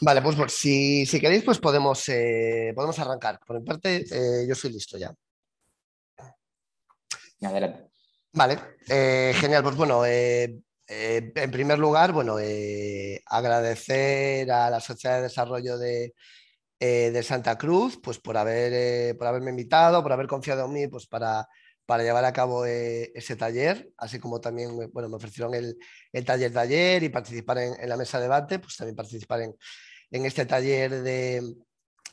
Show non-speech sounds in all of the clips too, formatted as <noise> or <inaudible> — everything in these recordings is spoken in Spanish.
Vale, pues, pues si, queréis, pues podemos, eh, podemos arrancar. Por mi parte, eh, yo soy listo ya. Adelante. Vale, eh, genial. Pues bueno, en primer lugar, bueno, agradecer a la Sociedad de Desarrollo de, Santa Cruz pues por, haber, por haberme invitado, por haber confiado en mí pues para, llevar a cabo ese taller, así como también bueno, me ofrecieron el, el taller de ayer y participar en, en, la mesa de debate, pues también participar en, en este taller de,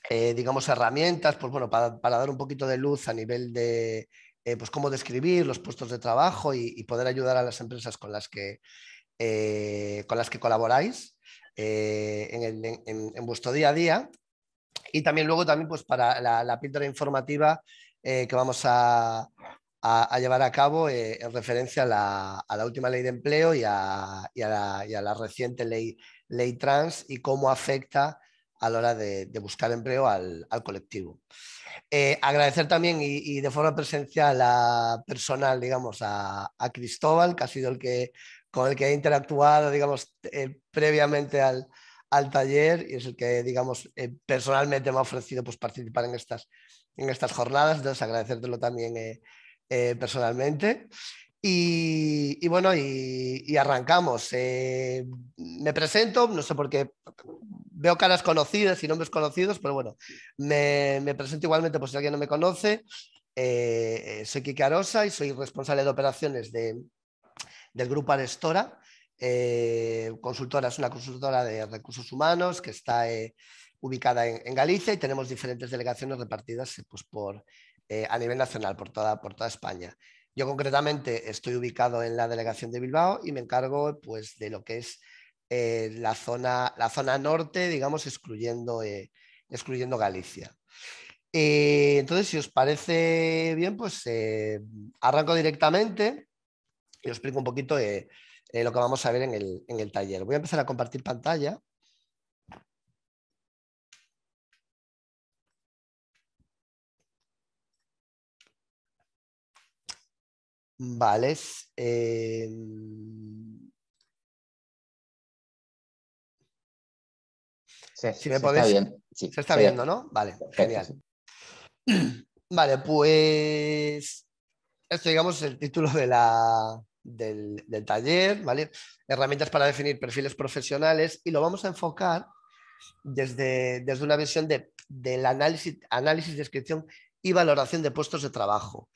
eh, digamos, herramientas, pues bueno, para, dar un poquito de luz a nivel de, eh, pues cómo describir los puestos de trabajo y, poder ayudar a las empresas con las que, eh, con las que colaboráis en, vuestro día a día. Y también luego también pues para la, píldora informativa que vamos a, llevar a cabo en referencia a la, última ley de empleo y a, la, y a, la, reciente ley ley trans y cómo afecta a la hora de, buscar empleo al, colectivo. Eh, agradecer también y, de forma presencial a personal, digamos, a, Cristóbal, que ha sido el que con el que he interactuado, digamos, eh, previamente al, taller y es el que, digamos, eh, personalmente me ha ofrecido pues, participar en en estas jornadas. Entonces, agradecértelo también personalmente. Y, bueno, y, arrancamos. Eh, me presento, no sé por qué, veo caras conocidas y nombres conocidos, pero bueno, me, presento igualmente por si alguien no me conoce. Eh, soy Kike Arosa y soy responsable de operaciones del grupo Arestora. Eh, consultora, es una consultora de recursos humanos que está ubicada en, Galicia y tenemos diferentes delegaciones repartidas pues por, a nivel nacional, por por toda España. Yo concretamente estoy ubicado en la delegación de Bilbao y me encargo pues, de lo que es eh, la, zona, la zona norte, digamos, excluyendo, eh, excluyendo Galicia. Eh, entonces, si os parece bien, pues arranco directamente y os explico un poquito lo que vamos a ver en el taller. Voy a empezar a compartir pantalla. Vale. Em, si me se se está viendo, ¿no? Vale, genial. <clears throat> Vale, pues esto digamos es el título de la, del, taller, ¿vale? Herramientas para definir perfiles profesionales y lo vamos a enfocar desde, desde una visión de, del análisis, análisis, descripción y valoración de puestos de trabajo.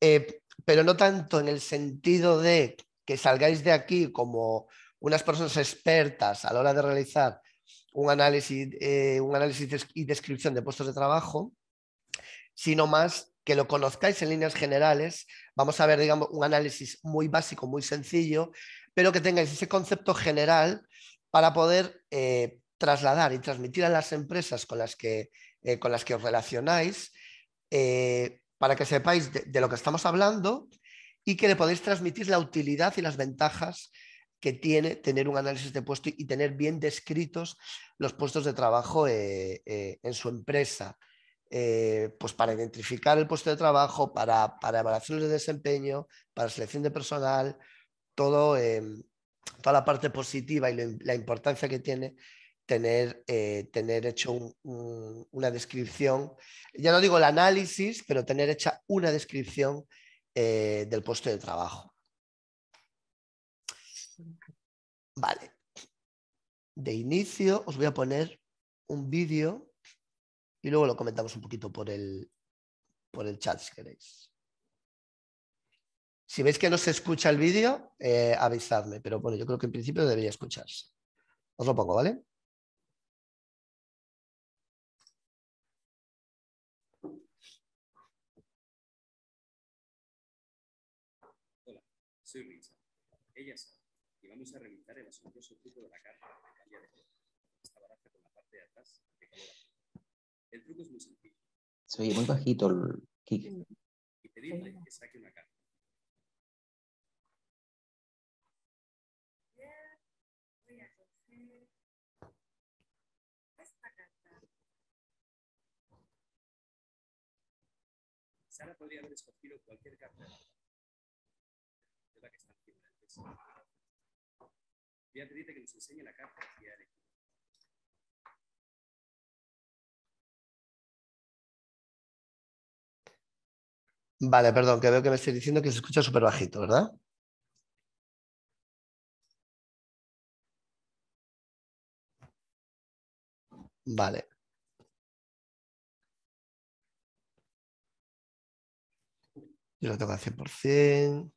Eh, pero no tanto en el sentido de que salgáis de aquí como unas personas expertas a la hora de realizar un análisis, eh, un análisis y descripción de puestos de trabajo, sino más que lo conozcáis en líneas generales. Vamos a ver, digamos, un análisis muy básico, muy sencillo, pero que tengáis ese concepto general para poder eh, trasladar y transmitir a las empresas con las que, eh, con las que os relacionáis para que sepáis de, lo que estamos hablando y que le podéis transmitir la utilidad y las ventajas que tiene tener un análisis de puesto y, tener bien descritos los puestos de trabajo eh, eh, en su empresa. Eh, pues para identificar el puesto de trabajo, para, para, evaluaciones de desempeño, para selección de personal, todo, toda la parte positiva y la importancia que tiene tener, eh, tener hecho una descripción, ya no digo el análisis, pero tener hecha una descripción eh, del puesto de trabajo. Vale. De inicio os voy a poner un vídeo y luego lo comentamos un poquito por el, por el chat si queréis. Si veis que no se escucha el vídeo, eh, avisadme, pero bueno, yo creo que en principio debería escucharse. Os lo pongo, ¿vale? y vamos a revisar el asombroso truco de la carta de de Esta baraja con la parte de atrás de color El truco es muy sencillo. Se oye muy bajito el kick. Y pedirle que saque una carta. Sara podría haber escogido cualquier carta Vale, perdón, que veo que me estoy diciendo que se escucha súper bajito, ¿verdad? Vale. Yo lo tengo al 100%.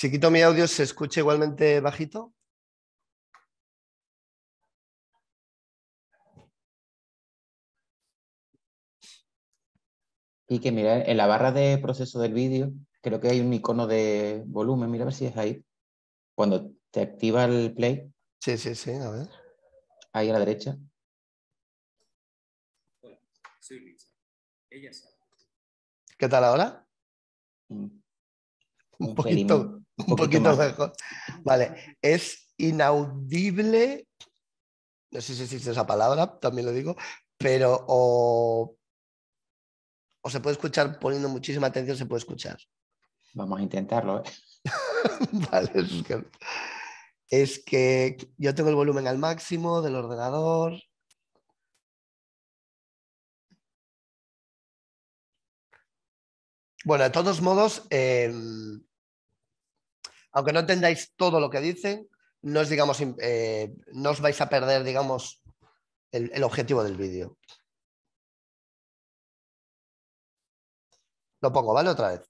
Si quito mi audio, ¿se escucha igualmente bajito? Y que mira, en la barra de proceso del vídeo, creo que hay un icono de volumen, mira a ver si es ahí. Cuando te activa el play. Sí, sí, sí, a ver. Ahí a la derecha. ¿Qué tal ahora? Un, poquito, un, poquito, mejor. Vale, es inaudible, no sé si existe esa palabra, también lo digo, pero o, o se puede escuchar poniendo muchísima atención, se puede escuchar. Vamos a intentarlo. ¿eh? <laughs> vale, es que, yo tengo el volumen al máximo del ordenador. Bueno, de todos modos, em, aunque no entendáis todo lo que dicen, no os, digamos, eh, no os vais a perder, digamos, el, el objetivo del vídeo. Lo pongo, ¿vale? Otra vez.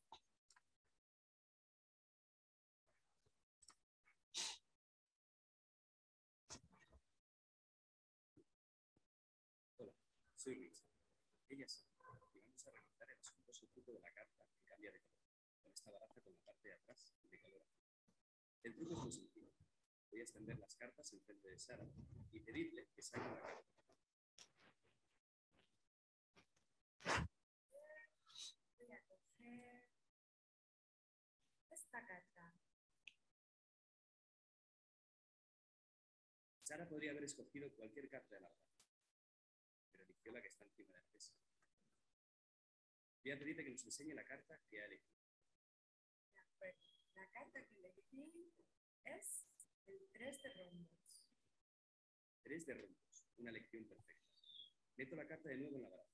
Sara y pedirle que salga esta carta. Sara podría haber escogido cualquier carta de la obra, pero eligió la que está encima de la mesa. Voy a pedirle que nos enseñe la carta que ha elegido. Pues, la carta que elegí es el 3 de rombos. Tres derrumbos, una lección perfecta. Meto la carta de nuevo en la baraja.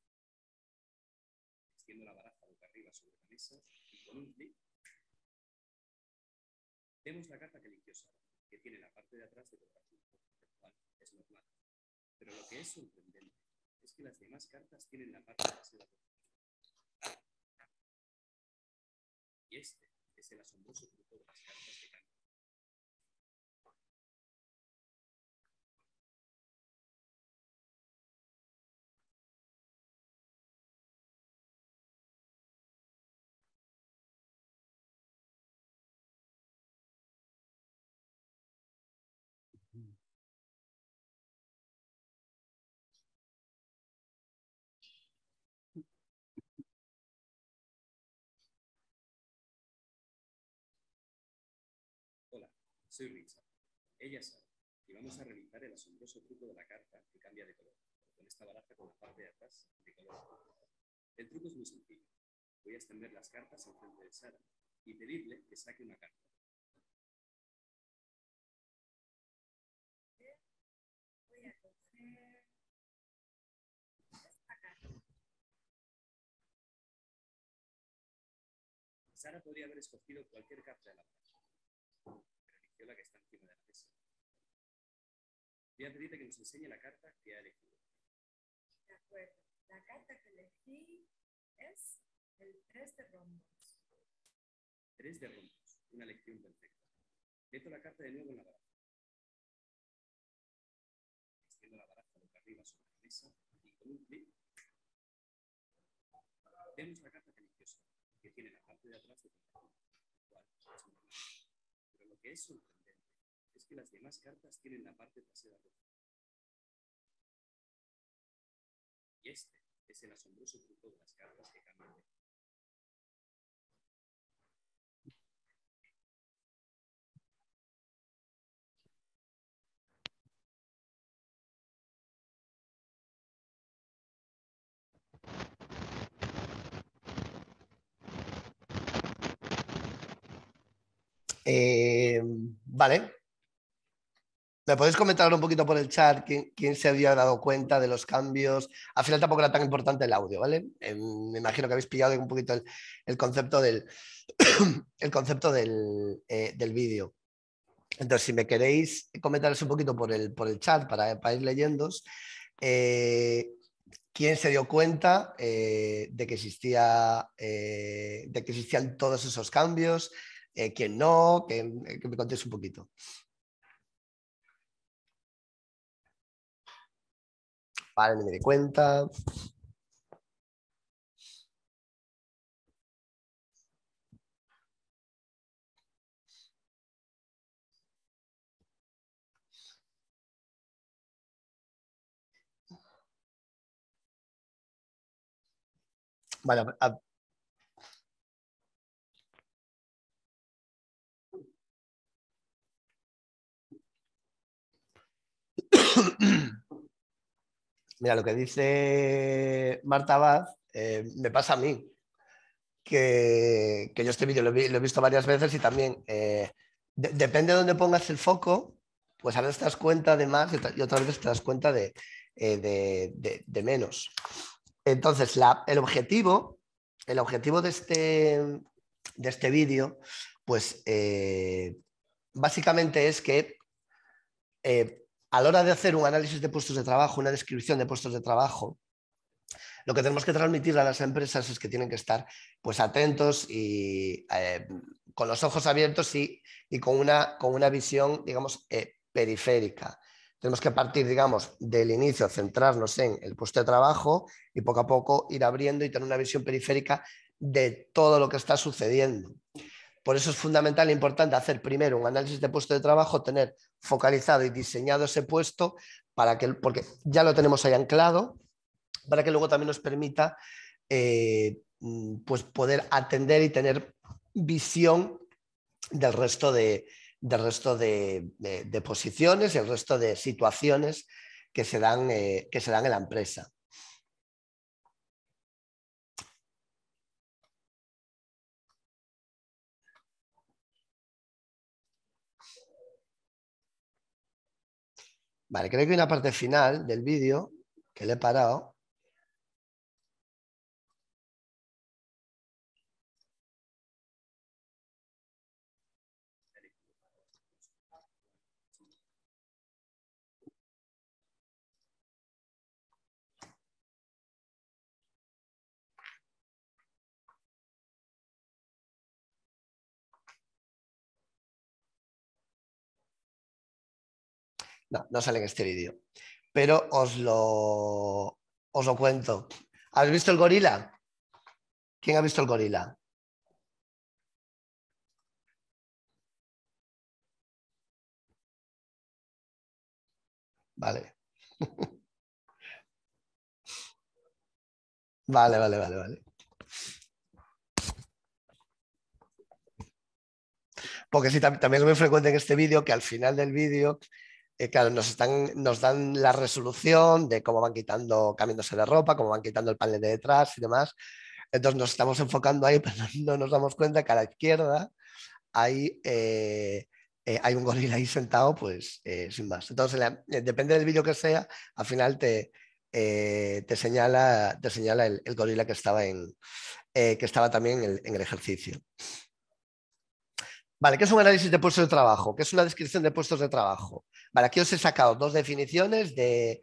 Extiendo la baraja boca arriba sobre la mesa y con un clic vemos la carta que Sara, que tiene la parte de atrás de la lo es normal. Pero lo que es sorprendente es que las demás cartas tienen la parte de la Y este es el asombroso grupo de las cartas Soy Richard. Ella sabe. Y vamos a realizar el asombroso truco de la carta que cambia de color, con esta baraja con la parte de atrás de color. El truco es muy sencillo. Voy a extender las cartas en frente de Sara y pedirle que saque una carta. Voy a Sara podría haber escogido cualquier carta de la parte que la que está encima de la mesa. Voy a que nos enseñe la carta que ha elegido. De acuerdo. La carta que elegí es el 3 de rombos. 3 de rombos. Una elección perfecta. Meto la carta de nuevo en la baraja. Extiendo la baraja de arriba sobre la mesa y con un clic vemos la carta religiosa que tiene la parte de atrás de la es sorprendente es que las demás cartas tienen la parte trasera roja. Y este es el asombroso grupo de las cartas que cambian de Eh, vale. ¿Me podéis comentar un poquito por el chat quién, se había dado cuenta de los cambios? Al final tampoco era tan importante el audio, ¿vale? Em, me imagino que habéis pillado un poquito el, concepto del, el concepto del, <coughs> eh, del vídeo. Entonces, si me queréis comentaros un poquito por el, por el chat para, ir leyéndos eh, ¿quién se dio cuenta de, que existía, de que existían todos esos cambios? eh, no, eh, que, me contes un poquito. Vale, me di cuenta. Vale, Mira, lo que dice Marta Abad eh, me pasa a mí, que, yo este vídeo lo, he visto varias veces y también eh, depende de dónde pongas el foco, pues a veces te das cuenta de más y otras veces te das cuenta de, eh, menos. Entonces, el objetivo, el objetivo de este, de este vídeo, pues básicamente es que a la hora de hacer un análisis de puestos de trabajo, una descripción de puestos de trabajo, lo que tenemos que transmitir a las empresas es que tienen que estar pues, atentos y eh, con los ojos abiertos y, con, una, con, una, visión, digamos, eh, periférica. Tenemos que partir, digamos, del inicio, centrarnos en el puesto de trabajo y poco a poco ir abriendo y tener una visión periférica de todo lo que está sucediendo. Por eso es fundamental e importante hacer primero un análisis de puesto de trabajo, tener focalizado y diseñado ese puesto para que, porque ya lo tenemos ahí anclado, para que luego también nos permita eh, mm, pues poder atender y tener visión del resto de, del resto de, posiciones y el resto de situaciones que se dan, eh, que se dan en la empresa. Vale, creo que hay una parte final del vídeo que le he parado, No, no sale en este vídeo. Pero os lo, os lo cuento. ¿Has visto el gorila? ¿Quién ha visto el gorila? Vale. <laughs> Vale, vale, vale, vale. Porque sí, también es muy frecuente en este vídeo que al final del vídeo eh, claro, nos, dan la resolución de cómo van quitando, cambiándose de ropa, cómo van quitando el panel de detrás y demás. Entonces nos estamos enfocando ahí, <laughs> pero no nos damos cuenta que a la izquierda hay, eh, eh, hay un gorila ahí sentado, pues sin más. Entonces, depende del vídeo que sea, al final te, te señala, el, gorila que estaba, en, que estaba también en el ejercicio. Vale, ¿qué es un análisis de puestos de trabajo? ¿Qué es una descripción de puestos de trabajo? Vale, aquí os he sacado dos definiciones de,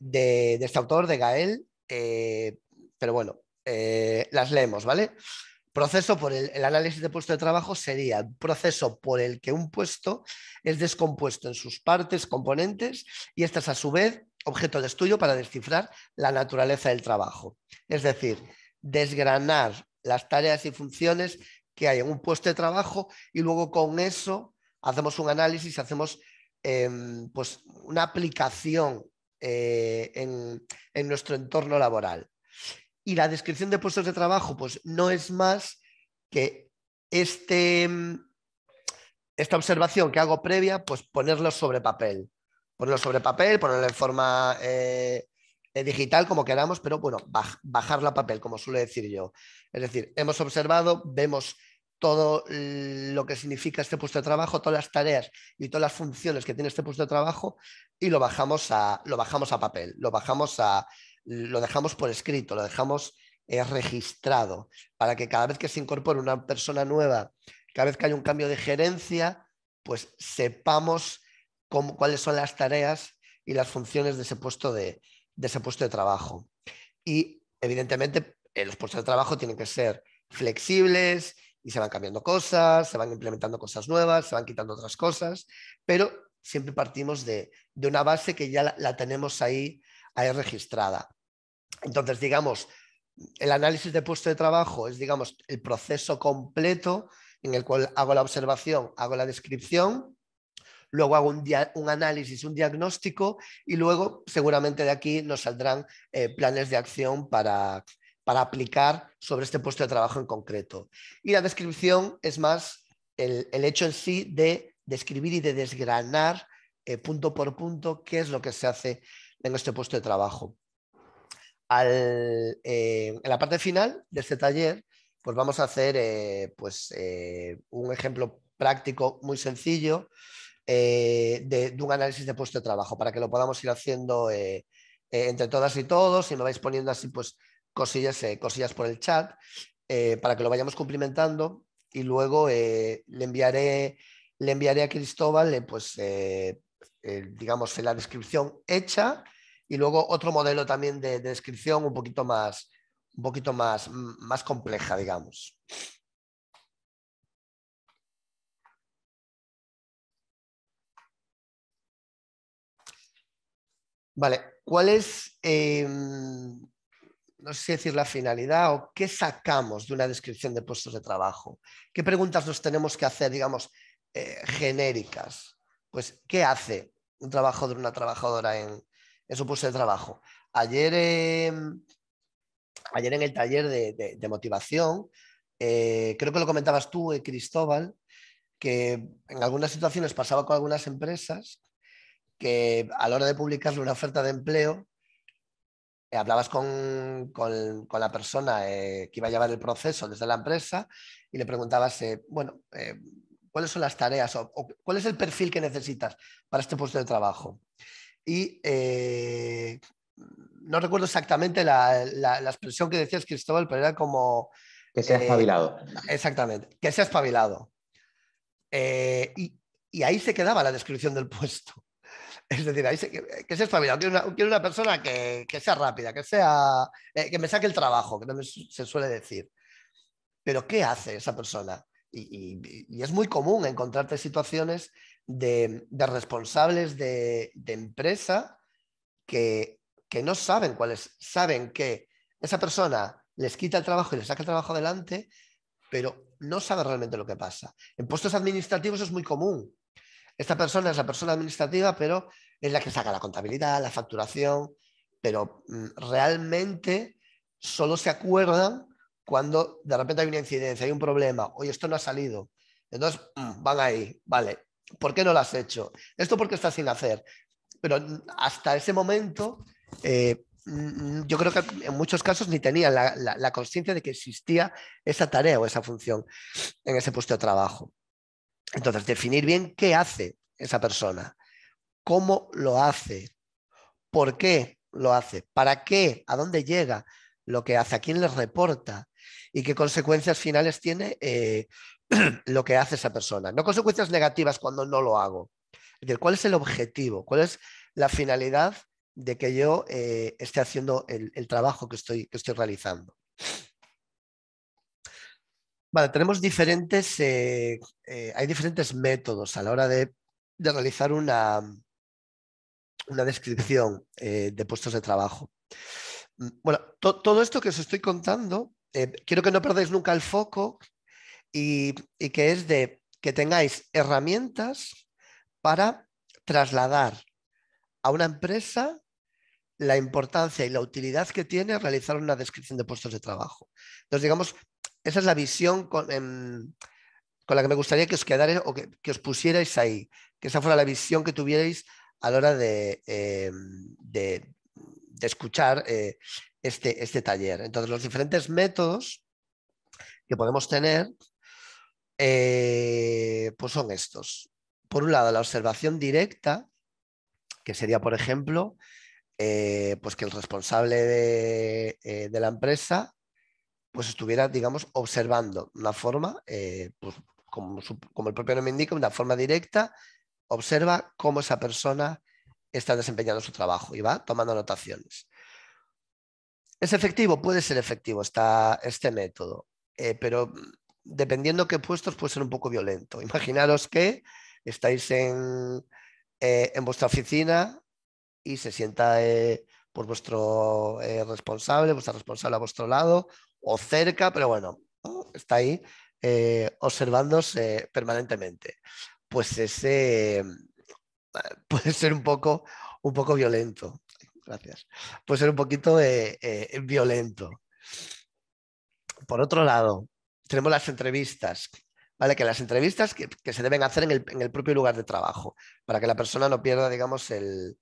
de, este autor, de Gael, eh, pero bueno, eh, las leemos, ¿vale? Proceso por el, análisis de puesto de trabajo sería el proceso por el que un puesto es descompuesto en sus partes, componentes, y estas a su vez objeto de estudio para descifrar la naturaleza del trabajo. Es decir, desgranar las tareas y funciones que hay en un puesto de trabajo y luego con eso hacemos un análisis, hacemos em, pues una aplicación eh, en, nuestro entorno laboral. Y la descripción de puestos de trabajo pues no es más que este, em, esta observación que hago previa, pues ponerlo sobre papel. Ponerlo sobre papel, ponerlo en forma eh, eh, digital, como queramos, pero bueno, bajarlo bajarla a papel, como suele decir yo. Es decir, hemos observado, vemos todo lo que significa este puesto de trabajo, todas las tareas y todas las funciones que tiene este puesto de trabajo y lo bajamos a, lo bajamos a papel, lo bajamos a, lo dejamos por escrito, lo dejamos eh, registrado para que cada vez que se incorpore una persona nueva, cada vez que hay un cambio de gerencia, pues sepamos cuáles son las tareas y las funciones de ese puesto de, de ese puesto de trabajo. Y evidentemente eh, los puestos de trabajo tienen que ser flexibles y se van cambiando cosas, se van implementando cosas nuevas, se van quitando otras cosas, pero siempre partimos de, una base que ya la, tenemos ahí, registrada. Entonces, digamos, el análisis de puesto de trabajo es, digamos, el proceso completo en el cual hago la observación, hago la descripción luego hago un, análisis, un diagnóstico y luego seguramente de aquí nos saldrán eh, planes de acción para, aplicar sobre este puesto de trabajo en concreto. Y la descripción es más el, hecho en sí de describir y de desgranar eh, punto por punto qué es lo que se hace en este puesto de trabajo. Eh, en la parte final de este taller, pues vamos a hacer pues, un ejemplo práctico muy sencillo eh, de, un análisis de puesto de trabajo para que lo podamos ir haciendo eh, eh, entre todas y todos y me vais poniendo así pues cosillas, cosillas por el chat para que lo vayamos cumplimentando y luego le, enviaré, le enviaré a Cristóbal pues digamos la descripción hecha y luego otro modelo también de, de descripción un poquito más un poquito más, más compleja, digamos. Vale, ¿cuál es, em, no sé si decir la finalidad o qué sacamos de una descripción de puestos de trabajo? ¿Qué preguntas nos tenemos que hacer, digamos, eh, genéricas? Pues, ¿qué hace un trabajador, una trabajadora en, su puesto de trabajo? Ayer, em, en el taller de motivación, eh, creo que lo comentabas tú, eh, Cristóbal, que en algunas situaciones pasaba con algunas empresas que a la hora de publicarle una oferta de empleo, eh, hablabas con, la persona eh, que iba a llevar el proceso desde la empresa y le preguntabas, eh, bueno, ¿cuáles son las tareas o, cuál es el perfil que necesitas para este puesto de trabajo? Y no recuerdo exactamente la, expresión que decías, Cristóbal, pero era como... Que sea espabilado. Exactamente, que sea espabilado. y ahí se quedaba la descripción del puesto. Es decir, ahí eh, que sea Quiero una, persona que, sea rápida, que, sea, eh, que me saque el trabajo, que se suele decir. Pero ¿qué hace esa persona? Y, es muy común encontrarte situaciones de, responsables de, empresa que, que, no saben cuáles, saben que esa persona les quita el trabajo y les saca el trabajo adelante, pero no sabe realmente lo que pasa. En puestos administrativos es muy común esta persona es la persona administrativa, pero es la que saca la contabilidad, la facturación, pero mm, realmente solo se acuerdan cuando de repente hay una incidencia, hay un problema, oye, esto no ha salido. Entonces, mm, van ahí, vale, ¿por qué no lo has hecho? Esto porque está sin hacer. Pero mm, hasta ese momento, eh, yo creo que en muchos casos ni tenían la, la conciencia de que existía esa tarea o esa función en ese puesto de trabajo. Entonces, definir bien qué hace esa persona, cómo lo hace, por qué lo hace, para qué, a dónde llega, lo que hace, a quién le reporta y qué consecuencias finales tiene eh, <clears throat> lo que hace esa persona. No consecuencias negativas cuando no lo hago. Es decir, ¿cuál es el objetivo? ¿Cuál es la finalidad de que yo eh, esté haciendo el, trabajo que estoy, que estoy realizando? Vale, tenemos diferentes, eh, eh, hay diferentes métodos a la hora de, realizar una, descripción eh, de puestos de trabajo. Mm, bueno, todo esto que os estoy contando, quiero que no perdáis nunca el foco y, y, que es de que tengáis herramientas para trasladar a una empresa la importancia y la utilidad que tiene realizar una descripción de puestos de trabajo. Entonces, digamos, esa es la visión em, con, la que me gustaría que os o que, os pusierais ahí, que esa fuera la visión que tuvierais a la hora de, em, de, escuchar eh, este, este, taller. Entonces, los diferentes métodos que podemos tener eh, pues son estos. Por un lado, la observación directa, que sería, por ejemplo, eh, pues que el responsable de, de la empresa pues estuviera, digamos, observando una forma, eh, pues, como, el propio nombre indica, una forma directa, observa cómo esa persona está desempeñando su trabajo y va tomando anotaciones. ¿Es efectivo? Puede ser efectivo este método, eh, pero dependiendo qué puestos puede ser un poco violento. Imaginaros que estáis en, eh, en vuestra oficina y se sienta por vuestro responsable, vuestra responsable a vuestro lado, o cerca, pero bueno, está ahí eh, observándose permanentemente. Pues ese <laughs> puede ser un poco, un poco violento. Gracias. Puede ser un poquito eh, eh, violento. Por otro lado, tenemos las entrevistas. ¿Vale? Que las entrevistas que, se deben hacer en el, propio lugar de trabajo, para que la persona no pierda, digamos, el,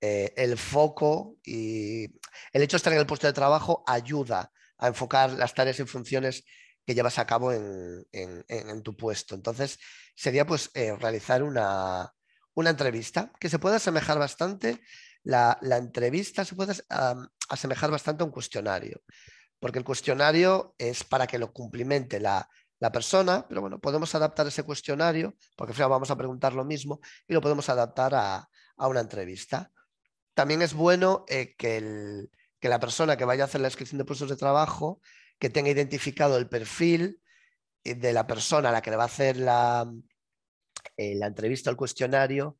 el foco y el hecho de estar en el puesto de trabajo ayuda a enfocar las tareas y funciones que llevas a cabo en, tu puesto. Entonces, sería pues eh, realizar una, entrevista que se pueda asemejar bastante, la, entrevista se puede asemejar bastante a un cuestionario, porque el cuestionario es para que lo cumplimente la, persona, pero bueno, podemos adaptar ese cuestionario, porque vamos a preguntar lo mismo y lo podemos adaptar a, una entrevista. También es bueno eh, que el, que la persona que vaya a hacer la inscripción de puestos de trabajo, que tenga identificado el perfil eh, de la persona a la que le va a hacer la, eh, la entrevista o el cuestionario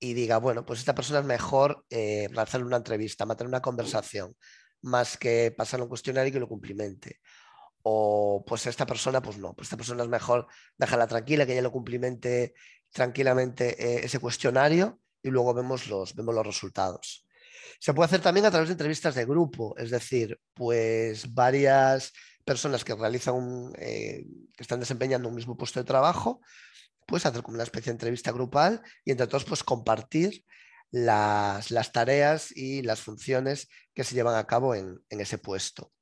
y diga, bueno, pues esta persona es mejor eh, una entrevista, mantener una conversación, más que pasarle un cuestionario y que lo cumplimente. O pues esta persona, pues no, pues esta persona es mejor déjala tranquila, que ella lo cumplimente tranquilamente eh, ese cuestionario y luego vemos los, vemos los resultados. Se puede hacer también a través de entrevistas de grupo, es decir, pues varias personas que realizan eh, que están desempeñando un mismo puesto de trabajo, pues hacer como una especie de entrevista grupal y entre todos pues compartir las, tareas y las funciones que se llevan a cabo en, ese puesto.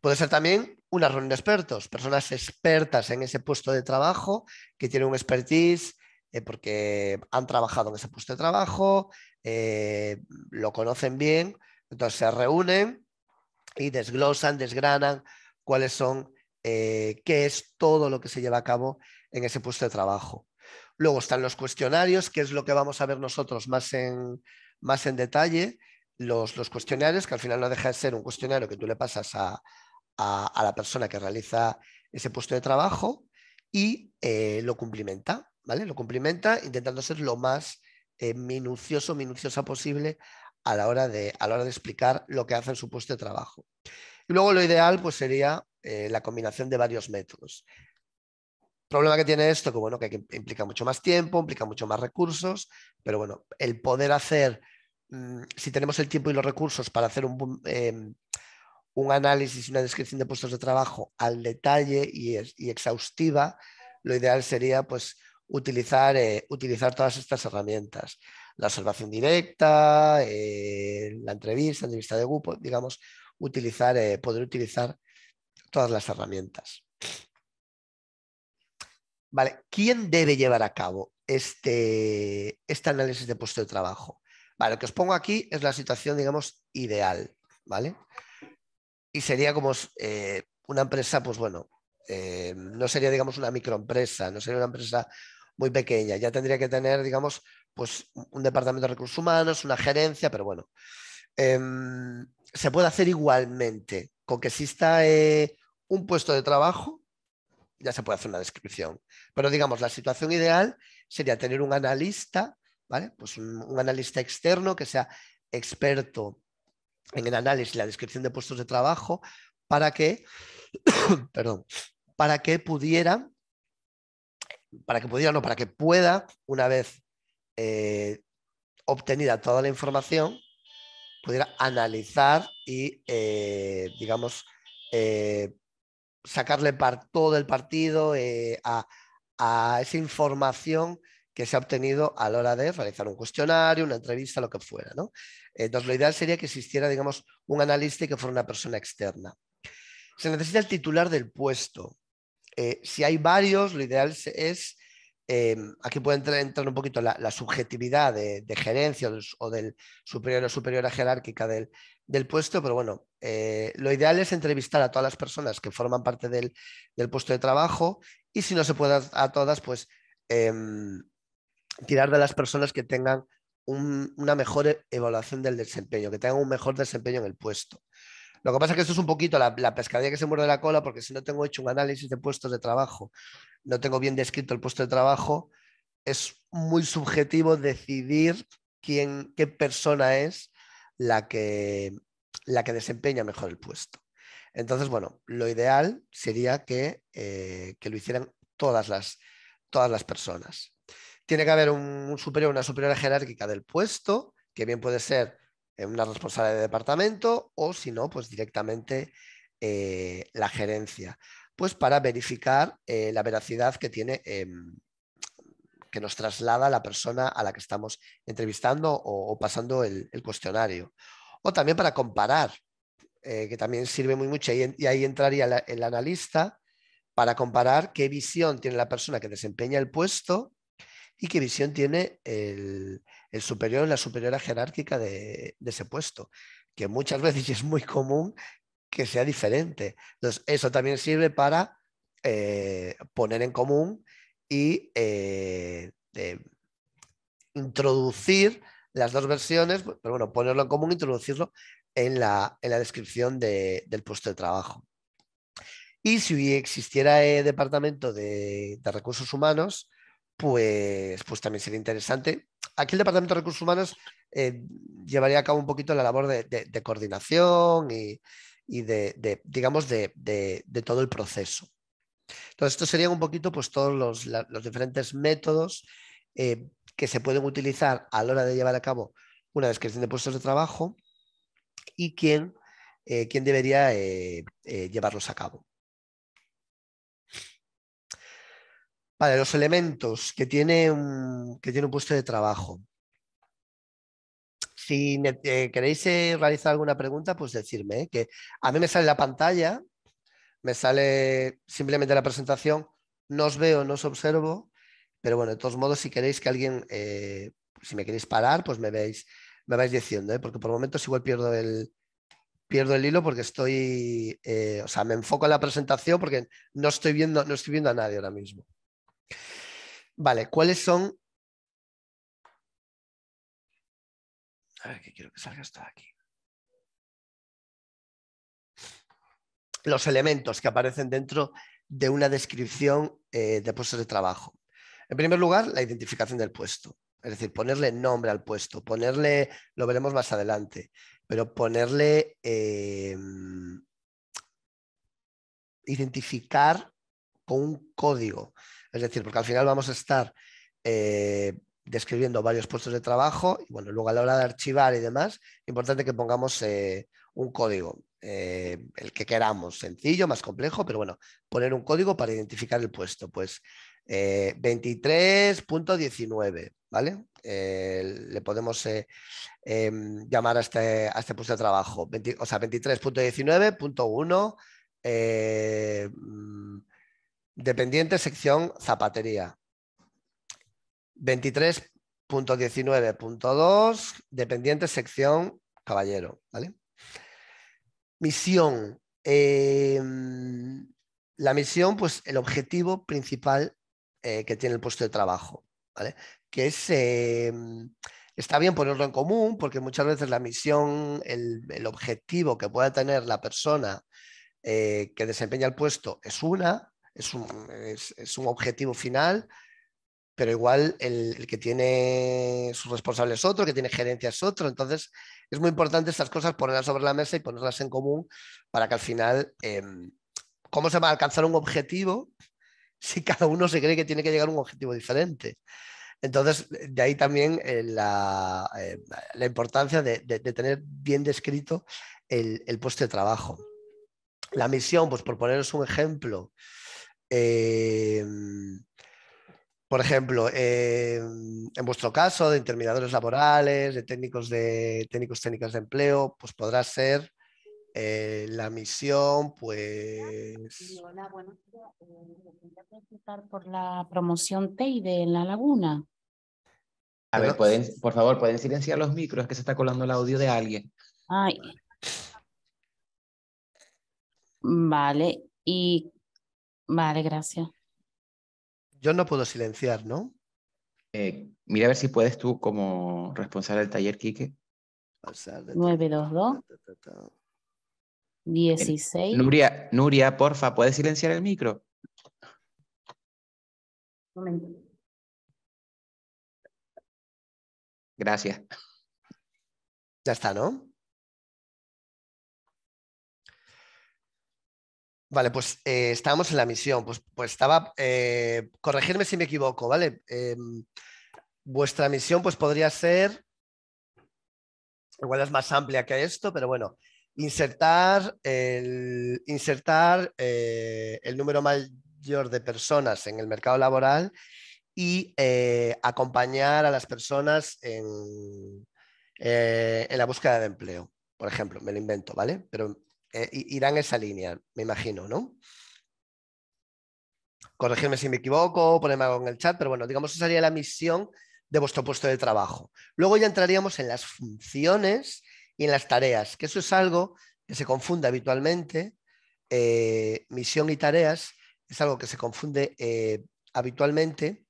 Puede ser también una reunión de expertos, personas expertas en ese puesto de trabajo, que tienen un expertise eh, porque han trabajado en ese puesto de trabajo, eh, lo conocen bien, entonces se reúnen y desglosan, desgranan cuáles son, eh, qué es todo lo que se lleva a cabo en ese puesto de trabajo. Luego están los cuestionarios, que es lo que vamos a ver nosotros más en, más en detalle. Los, cuestionarios, que al final no deja de ser un cuestionario que tú le pasas a, la persona que realiza ese puesto de trabajo y eh, lo cumplimenta, ¿vale? Lo cumplimenta intentando ser lo más eh, minucioso, minuciosa posible a la, hora de, a la hora de explicar lo que hace en su puesto de trabajo. Y luego lo ideal pues, sería eh, la combinación de varios métodos. Problema que tiene esto, que bueno, que implica mucho más tiempo, implica mucho más recursos, pero bueno, el poder hacer, mm, si tenemos el tiempo y los recursos para hacer un, em, un análisis y una descripción de puestos de trabajo al detalle y, y exhaustiva, lo ideal sería pues utilizar, eh, utilizar todas estas herramientas. La observación directa, eh, la entrevista, la entrevista de grupo, digamos, utilizar, eh, poder utilizar todas las herramientas. Vale, ¿quién debe llevar a cabo este, este análisis de puesto de trabajo? Vale, lo que os pongo aquí es la situación, digamos, ideal, ¿vale? Y sería como una empresa, pues bueno, no sería, digamos, una microempresa, no sería una empresa muy pequeña. Ya tendría que tener, digamos, pues un departamento de recursos humanos, una gerencia, pero bueno. Em, se puede hacer igualmente. Con que exista eh, un puesto de trabajo, ya se puede hacer una descripción. Pero digamos, la situación ideal sería tener un analista, ¿vale? Pues un, analista externo que sea experto en el análisis y la descripción de puestos de trabajo para que, <coughs> perdón, para que pudieran para que pudiera, no, para que pueda, una vez eh, obtenida toda la información, pudiera analizar y, eh, digamos, eh, sacarle todo el partido a, esa información que se ha obtenido a la hora de realizar un cuestionario, una entrevista, lo que fuera. ¿no? Entonces, lo ideal sería que existiera, digamos, un analista y que fuera una persona externa. Se necesita el titular del puesto, eh, si hay varios, lo ideal es, em, aquí puede entrar, un poquito la, subjetividad de, gerencia o del superior o superiora jerárquica del, puesto, pero bueno, eh, lo ideal es entrevistar a todas las personas que forman parte del, puesto de trabajo y si no se puede a todas, pues em, tirar de las personas que tengan una mejor e-, evaluación del desempeño, que tengan un mejor desempeño en el puesto. Lo que pasa es que esto es un poquito la, pescadilla que se muerde la cola, porque si no tengo hecho un análisis de puestos de trabajo, no tengo bien descrito el puesto de trabajo, es muy subjetivo decidir quién, qué persona es la que, la que desempeña mejor el puesto. Entonces, bueno, lo ideal sería que, eh, que lo hicieran todas las, todas las personas. Tiene que haber un, superior, una superior jerárquica del puesto, que bien puede ser una responsable de departamento o si no, pues directamente eh, la gerencia, pues para verificar eh, la veracidad que tiene, em, que nos traslada la persona a la que estamos entrevistando o, pasando el, cuestionario. O también para comparar, eh, que también sirve muy mucho y, ahí entraría el analista para comparar qué visión tiene la persona que desempeña el puesto y qué Visión tiene el, superior en la superiora jerárquica de, ese puesto, que muchas <laughs> veces es muy común que sea diferente. Entonces, eso también sirve para eh, poner en común y eh, introducir las dos versiones, pues, pero bueno, ponerlo en común, introducirlo en la, descripción del puesto de trabajo. Y si existiera el eh, departamento de recursos humanos, pues, pues también sería interesante. Aquí el Departamento de Recursos Humanos eh, llevaría a cabo un poquito la labor de, coordinación y, de, digamos, de, todo el proceso. Entonces, estos serían un poquito pues, todos los, diferentes métodos eh, que se pueden utilizar a la hora de llevar a cabo una descripción de puestos de trabajo y quién, eh, quién debería llevarlos a cabo. Vale, los elementos que tiene un, que tiene un puesto de trabajo. Si eh, queréis eh, realizar alguna pregunta, pues decirme, ¿eh? que a mí me sale la pantalla, me sale simplemente la presentación, no os veo, no os observo, pero bueno, de todos modos, si queréis que alguien, si me queréis parar, pues me veis, me vais diciendo, porque por momentos igual pierdo el, pierdo el hilo porque estoy, o sea, me enfoco en la presentación porque no estoy viendo, no estoy viendo a nadie ahora mismo. Vale, ¿cuáles son? quiero que salga Los elementos que aparecen dentro de una descripción eh, de puestos de trabajo. En primer lugar, la identificación del puesto. Es decir, ponerle nombre al puesto, ponerle, lo veremos más adelante, pero ponerle, eh, identificar con un código. Es decir, porque al final vamos a estar eh, describiendo varios puestos de trabajo y bueno, luego a la hora de archivar y demás, importante que pongamos eh, un código, eh, el que queramos, sencillo, más complejo, pero bueno, poner un código para identificar el puesto, pues 23.19, ¿vale? le podemos em, llamar a este, este, puesto de trabajo, o sea, 23.19.1. Dependiente sección zapatería. 23.19.2, dependiente sección caballero. ¿vale? Misión. Em, la misión, pues el objetivo principal eh, que tiene el puesto de trabajo, ¿vale? Que es, em, está bien ponerlo en común porque muchas veces la misión, el objetivo que pueda tener la persona eh, que desempeña el puesto es una, es un, objetivo final, pero igual el, que tiene sus responsables es otro, el que tiene gerencia es otro. Entonces, es muy importante estas cosas, ponerlas sobre la mesa y ponerlas en común para que al final, em, ¿cómo se va a alcanzar un objetivo <laughs> si cada uno se cree que tiene que llegar a un objetivo diferente? Entonces, de ahí también eh, eh, la, importancia de, tener bien descrito el, el puesto de trabajo. La misión, pues por poneros un ejemplo, Em, por ejemplo, em, en vuestro caso, de terminadores laborales, de técnicos de técnicos técnicas de empleo, pues podrá ser eh, la misión, pues. Hola, buenos días. Eh, por la promoción TEIDE en la Laguna. A ver, pueden, por favor, pueden silenciar los micros que se está colando el audio de alguien. Ay. Vale. ¿Y Vale, gracias. Yo no puedo silenciar, ¿no? Eh, mira a ver si puedes tú, como responsable del taller, Quique. 922. 16. Nuria, Nuria, porfa, ¿puedes silenciar el micro? Gracias. Ya está, ¿no? Vale, pues eh, estábamos en la misión. Pues, pues estaba. Eh, corregirme si me equivoco, ¿vale? Em, vuestra misión, pues podría ser. Igual es más amplia que esto, pero bueno. Insertar el, insertar, eh, el número mayor de personas en el mercado laboral y acompañar a las personas en, en la búsqueda de empleo. Por ejemplo, me lo invento, ¿vale? Pero eh, irán esa línea, me imagino, ¿no? Corregirme si me equivoco, ponerme algo en el chat, pero bueno, digamos, esa sería la misión de vuestro puesto de trabajo. Luego ya entraríamos en las funciones y en las tareas, que eso es algo que se confunde habitualmente. Eh, misión y tareas es algo que se confunde eh, habitualmente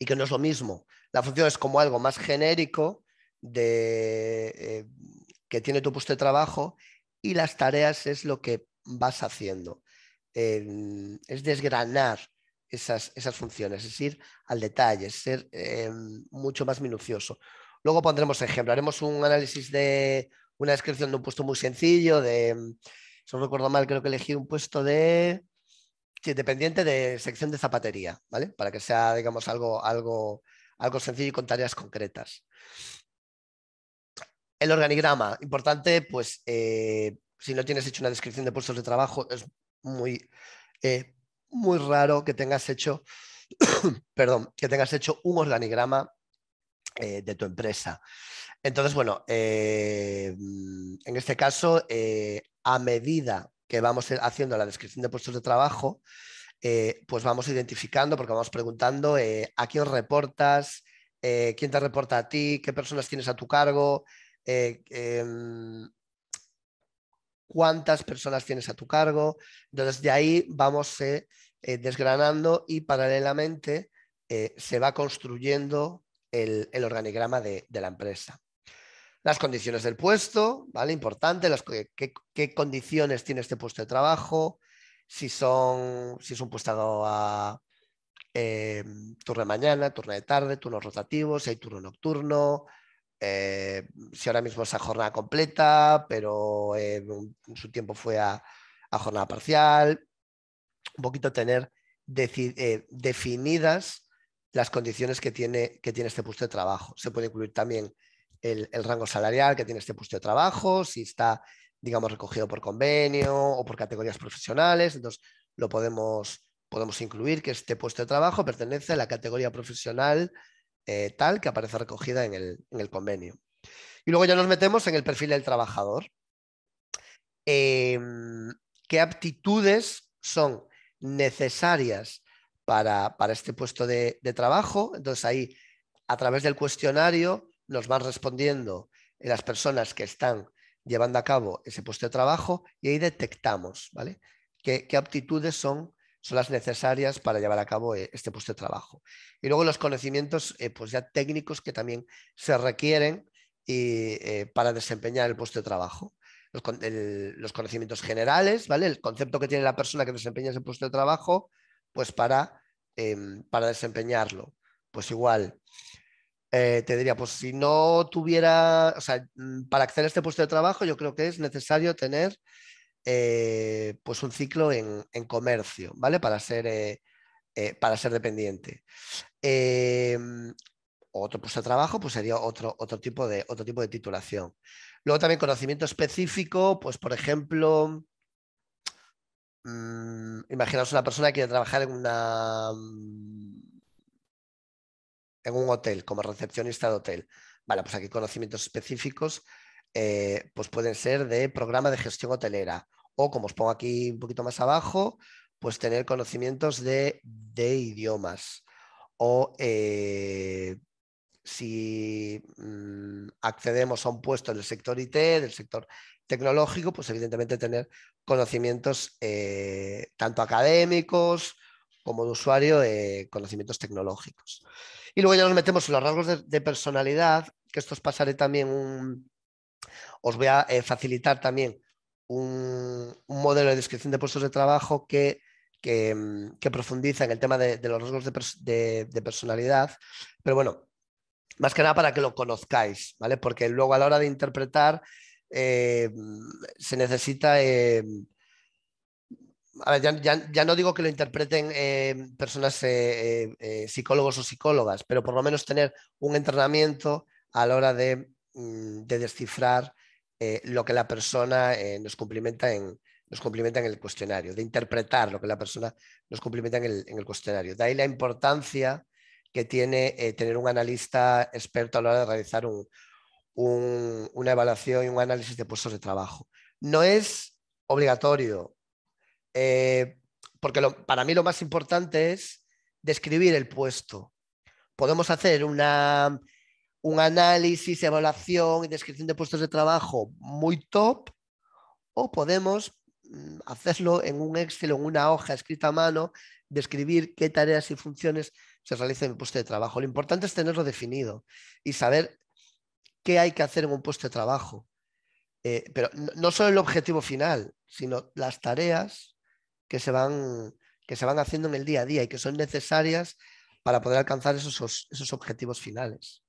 y que no es lo mismo. La función es como algo más genérico de, que tiene tu puesto de trabajo y las tareas es lo que vas haciendo. es desgranar esas, funciones, es ir al detalle, es ser em, mucho más minucioso. Luego pondremos ejemplo, haremos un análisis de una descripción de un puesto muy sencillo, de, em, si no recuerdo mal, creo que elegí un puesto de sí, dependiente de sección de zapatería, ¿vale? Para que sea, digamos, algo, algo, algo sencillo y con tareas concretas. El organigrama, importante, pues eh, si no tienes hecho una descripción de puestos de trabajo, es muy, eh, muy raro que tengas hecho, <coughs> perdón, que tengas hecho un organigrama eh, de tu empresa. Entonces, bueno, mm, en este caso, a medida que vamos haciendo la descripción de puestos de trabajo, pues vamos identificando, porque vamos preguntando a quién reportas, quién te reporta a ti, qué personas tienes a tu cargo, eh, em, cuántas personas tienes a tu cargo. Entonces, de ahí vamos eh, eh, desgranando y paralelamente se va construyendo el, organigrama de, la empresa. Las condiciones del puesto, ¿vale? Importante, qué, condiciones tiene este puesto de trabajo, si, son, si es un puesto a, em, turno de mañana, turno de tarde, turno rotativos, si hay turno nocturno, eh, si ahora mismo es a jornada completa, pero eh, en su tiempo fue a, jornada parcial, un poquito tener eh, definidas las condiciones que tiene, este puesto de trabajo. Se puede incluir también el, rango salarial que tiene este puesto de trabajo, si está, digamos, recogido por convenio o por categorías profesionales, entonces lo podemos, podemos incluir que este puesto de trabajo pertenece a la categoría profesional eh, tal que aparece recogida en el, convenio. Y luego ya nos metemos en el perfil del trabajador. Em, ¿Qué aptitudes son necesarias para, para este puesto de, de, trabajo? Entonces ahí, a través del cuestionario, nos van respondiendo las personas que están llevando a cabo ese puesto de trabajo y ahí detectamos ¿vale? qué, qué aptitudes son son las necesarias para llevar a cabo eh, este puesto de trabajo. Y luego los conocimientos eh, pues ya técnicos que también se requieren eh, para desempeñar el puesto de trabajo. Los, los, conocimientos generales, ¿vale? El concepto que tiene la persona que desempeña ese puesto de trabajo, pues para, em, para desempeñarlo. Pues igual, te diría, pues si no tuviera, o sea, mm, para acceder a este puesto de trabajo, yo creo que es necesario tener eh, pues un ciclo en, en, comercio, ¿vale? Para ser, eh, eh, para ser dependiente. Em, otro puesto de trabajo, pues sería otro, otro, tipo de, otro tipo de titulación. Luego también conocimiento específico, pues por ejemplo, mm, imaginaos una persona que quiere trabajar en una mm, en un hotel, como recepcionista de hotel. Vale, pues aquí conocimientos específicos eh, pues pueden ser de programa de gestión hotelera o, como os pongo aquí un poquito más abajo, pues tener conocimientos de, idiomas o eh, si mm, accedemos a un puesto en el sector IT, del sector tecnológico, pues evidentemente tener conocimientos eh, tanto académicos como de usuario, conocimientos tecnológicos. Y luego ya nos metemos en los rasgos de, de personalidad, que esto os pasaré también un, os voy a eh, facilitar también un, modelo de descripción de puestos de trabajo que, mm, profundiza en el tema de, los rasgos de, personalidad. Pero bueno, más que nada para que lo conozcáis, ¿vale? Porque luego a la hora de interpretar eh, mm, se necesita... Eh, mm, ya, no digo que lo interpreten personas psicólogos o psicólogas, pero por lo menos tener un entrenamiento a la hora de Mm, de descifrar eh, lo que la persona eh, nos, cumplimenta en, nos en el cuestionario, de interpretar lo que la persona nos cumplimenta en el, cuestionario. De ahí la importancia que tiene eh, tener un analista experto a la hora de realizar una evaluación y un análisis de puestos de trabajo. No es obligatorio, porque para mí lo más importante es describir el puesto. Podemos hacer una un análisis, evaluación y descripción de puestos de trabajo muy top, o podemos mm, hacerlo en un Excel o en una hoja escrita a mano, describir qué tareas y funciones se realizan en el puesto de trabajo. Lo importante es tenerlo definido y saber qué hay que hacer en un puesto de trabajo. Eh, pero no solo el objetivo final, sino las tareas que se, van, que se van haciendo en el día a día y que son necesarias para poder alcanzar esos, esos objetivos finales.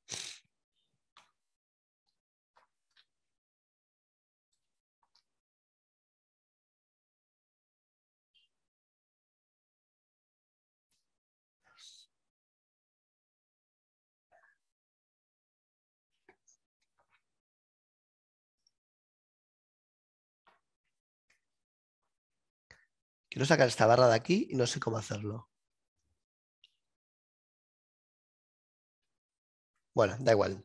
Quiero sacar esta barra de aquí y no sé cómo hacerlo. Bueno, da igual.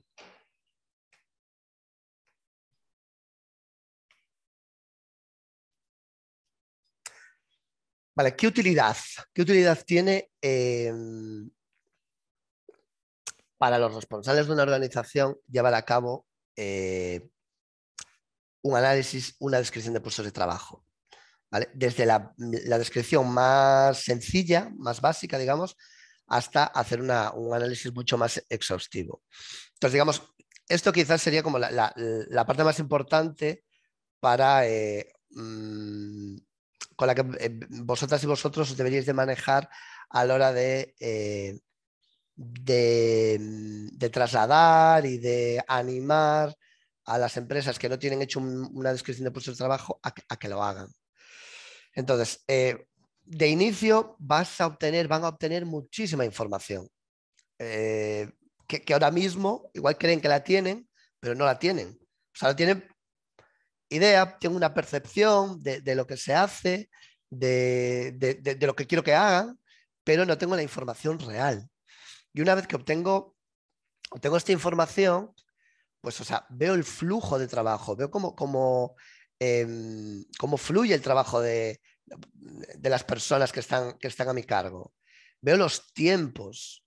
Vale, ¿qué utilidad? ¿Qué utilidad tiene em, para los responsables de una organización llevar a cabo eh, un análisis, una descripción de puestos de trabajo? Desde la, descripción más sencilla, más básica, digamos, hasta hacer un análisis mucho más exhaustivo. Entonces, digamos, esto quizás sería como la, parte más importante para eh, mm, con la que eh, vosotras y vosotros os deberíais de manejar a la hora eh, de, de, trasladar y de animar a las empresas que no tienen hecho una descripción de puestos de trabajo a que lo hagan. Entonces, eh, de inicio vas a obtener, van a obtener muchísima información. Eh, que, ahora mismo igual creen que la tienen, pero no la tienen. O sea, no tienen idea, tengo una percepción de, lo que se hace, de, lo que quiero que hagan, pero no tengo la información real. Y una vez que obtengo, esta información, pues, o sea, veo el flujo de trabajo, veo cómo, cómo em, fluye el trabajo de, de las personas que están, que están a mi cargo, veo los tiempos,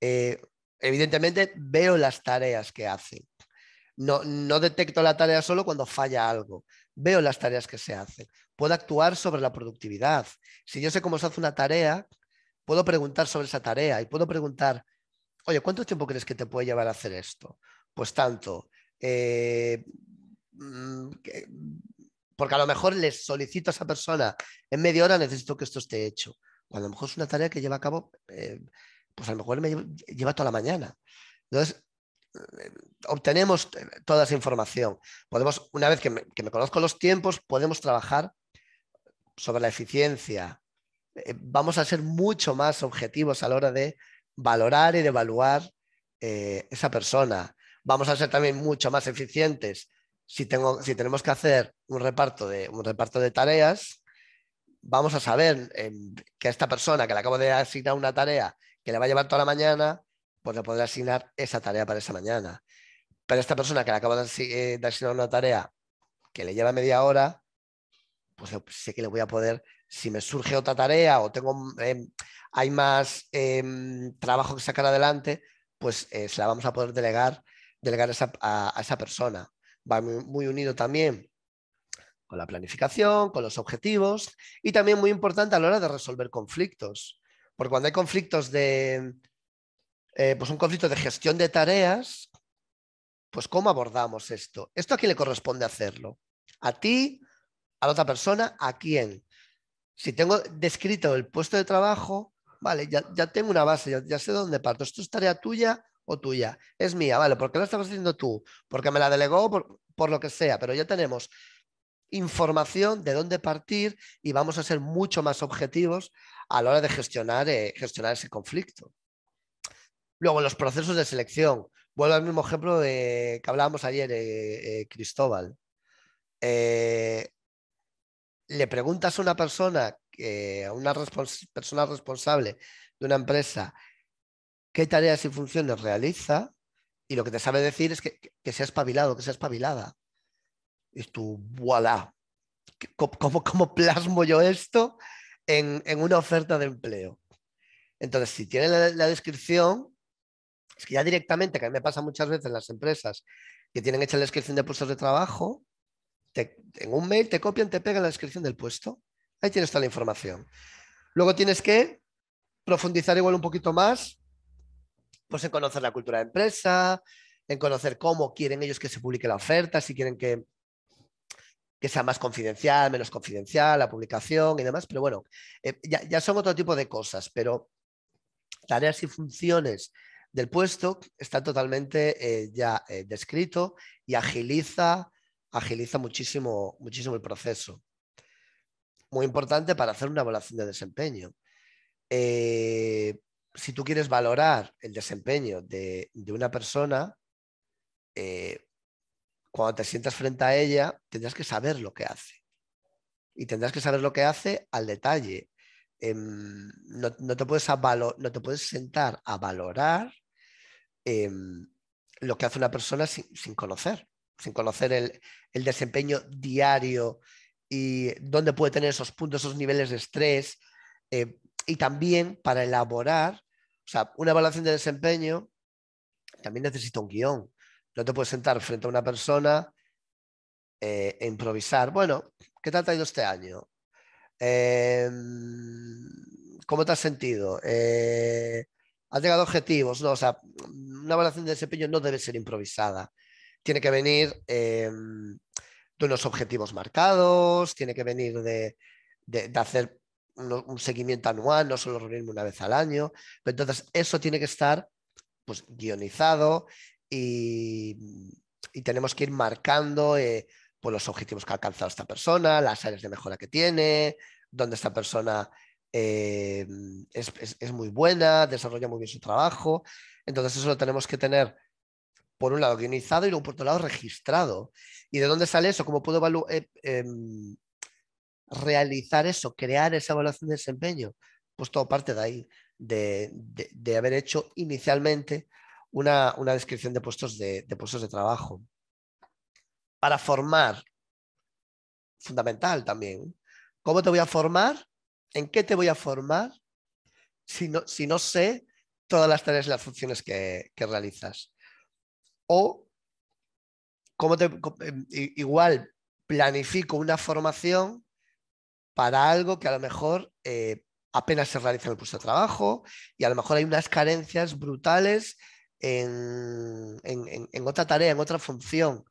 eh, evidentemente veo las tareas que hacen. No, detecto la tarea solo cuando falla algo, veo las tareas que se hacen. Puedo actuar sobre la productividad. Si yo sé cómo se hace una tarea, puedo preguntar sobre esa tarea y puedo preguntar, oye, ¿cuánto tiempo crees que te puede llevar a hacer esto? Pues tanto. Eh, mm, porque a lo mejor les solicito a esa persona, en media hora necesito que esto esté hecho. Cuando a lo mejor es una tarea que lleva a cabo, eh, pues a lo mejor me lleva, toda la mañana. Entonces, eh, obtenemos eh, toda esa información. Podemos, una vez que me, conozco los tiempos, podemos trabajar sobre la eficiencia. Vamos a ser mucho más objetivos a la hora de valorar y de evaluar esa persona. Vamos a ser también mucho más eficientes si, tenemos que hacer un reparto de, un reparto de tareas, vamos a saber em, que a esta persona que le acabo de asignar una tarea que le va a llevar toda la mañana, pues le podré asignar esa tarea para esa mañana. Pero esta persona que le acabo de, eh, asignar una tarea que le lleva media hora, pues sé que le voy a poder, si me surge otra tarea o tengo, em, hay más em, trabajo que sacar adelante, pues eh, se la vamos a poder delegar, delegar a esa persona va muy unido también con la planificación, con los objetivos y también muy importante a la hora de resolver conflictos. Porque cuando hay conflictos de, eh, pues un conflicto de gestión de tareas, pues ¿cómo abordamos esto? ¿Esto a quién le corresponde hacerlo? ¿A ti? ¿A la otra persona? ¿A quién? Si tengo descrito el puesto de trabajo, vale, ya, tengo una base, ya, ya sé dónde parto. Esto es tarea tuya o tuya. Es mía, vale, ¿por qué lo estamos haciendo tú? Porque me la delegó, por, lo que sea, pero ya tenemos información de dónde partir y vamos a ser mucho más objetivos a la hora de gestionar, eh, gestionar ese conflicto. Luego, los procesos de selección. Vuelvo al mismo ejemplo que hablábamos ayer, eh, eh, Cristóbal. le preguntas a una persona, a una persona responsable de una empresa, qué tareas y funciones realiza y lo que te sabe decir es que, que ha espabilado, que sea espabilada. Y tú, voilà, ¿cómo, plasmo yo esto en, una oferta de empleo? Entonces, si tiene la, descripción, es que ya directamente, que a mí me pasa muchas veces en las empresas que tienen hecha la descripción de puestos de trabajo, en un mail te copian, te pegan la descripción del puesto. Ahí tienes toda la información. Luego tienes que profundizar igual un poquito más pues, en conocer la cultura de empresa, en conocer cómo quieren ellos que se publique la oferta, si quieren que, que sea más confidencial, menos confidencial, la publicación y demás. Pero bueno, eh, ya, son otro tipo de cosas, pero tareas y funciones del puesto está totalmente eh, ya eh, descrito y agiliza, agiliza muchísimo, muchísimo el proceso. Muy importante para hacer una evaluación de desempeño si tú quieres valorar el desempeño de, una persona, eh, cuando te sientas frente a ella, tendrás que saber lo que hace. Y tendrás que saber lo que hace al detalle. Em, no, te puedes no, te puedes sentar a valorar em, lo que hace una persona sin, conocer, sin conocer el, desempeño diario y dónde puede tener esos puntos, esos niveles de estrés, eh, y también para elaborar, o sea, una evaluación de desempeño también necesita un guión. No te puedes sentar frente a una persona eh, e improvisar. Bueno, ¿qué tal te ha ido este año? Em, ¿Cómo te has sentido? Eh, ¿Has llegado a objetivos? No, o sea, una evaluación de desempeño no debe ser improvisada. Tiene que venir em, de unos objetivos marcados, tiene que venir de, de hacer un seguimiento anual, no solo reunirme una vez al año. Pero entonces eso tiene que estar pues, guionizado y, tenemos que ir marcando eh, pues, los objetivos que ha alcanzado esta persona, las áreas de mejora que tiene, dónde esta persona eh, es, muy buena, desarrolla muy bien su trabajo. Entonces eso lo tenemos que tener por un lado guionizado y luego por otro lado registrado. ¿Y de dónde sale eso? ¿Cómo puedo evaluar eh, em, realizar eso, crear esa evaluación de desempeño? Pues todo parte de ahí, de, haber hecho inicialmente una, descripción de puestos de, puestos de trabajo. Para formar, fundamental también. ¿Cómo te voy a formar? ¿En qué te voy a formar si no, si no sé todas las tareas y las funciones que, que realizas? O cómo te, em, igual planifico una formación para algo que a lo mejor eh, apenas se realiza en el puesto de trabajo y a lo mejor hay unas carencias brutales en, otra tarea, en otra función.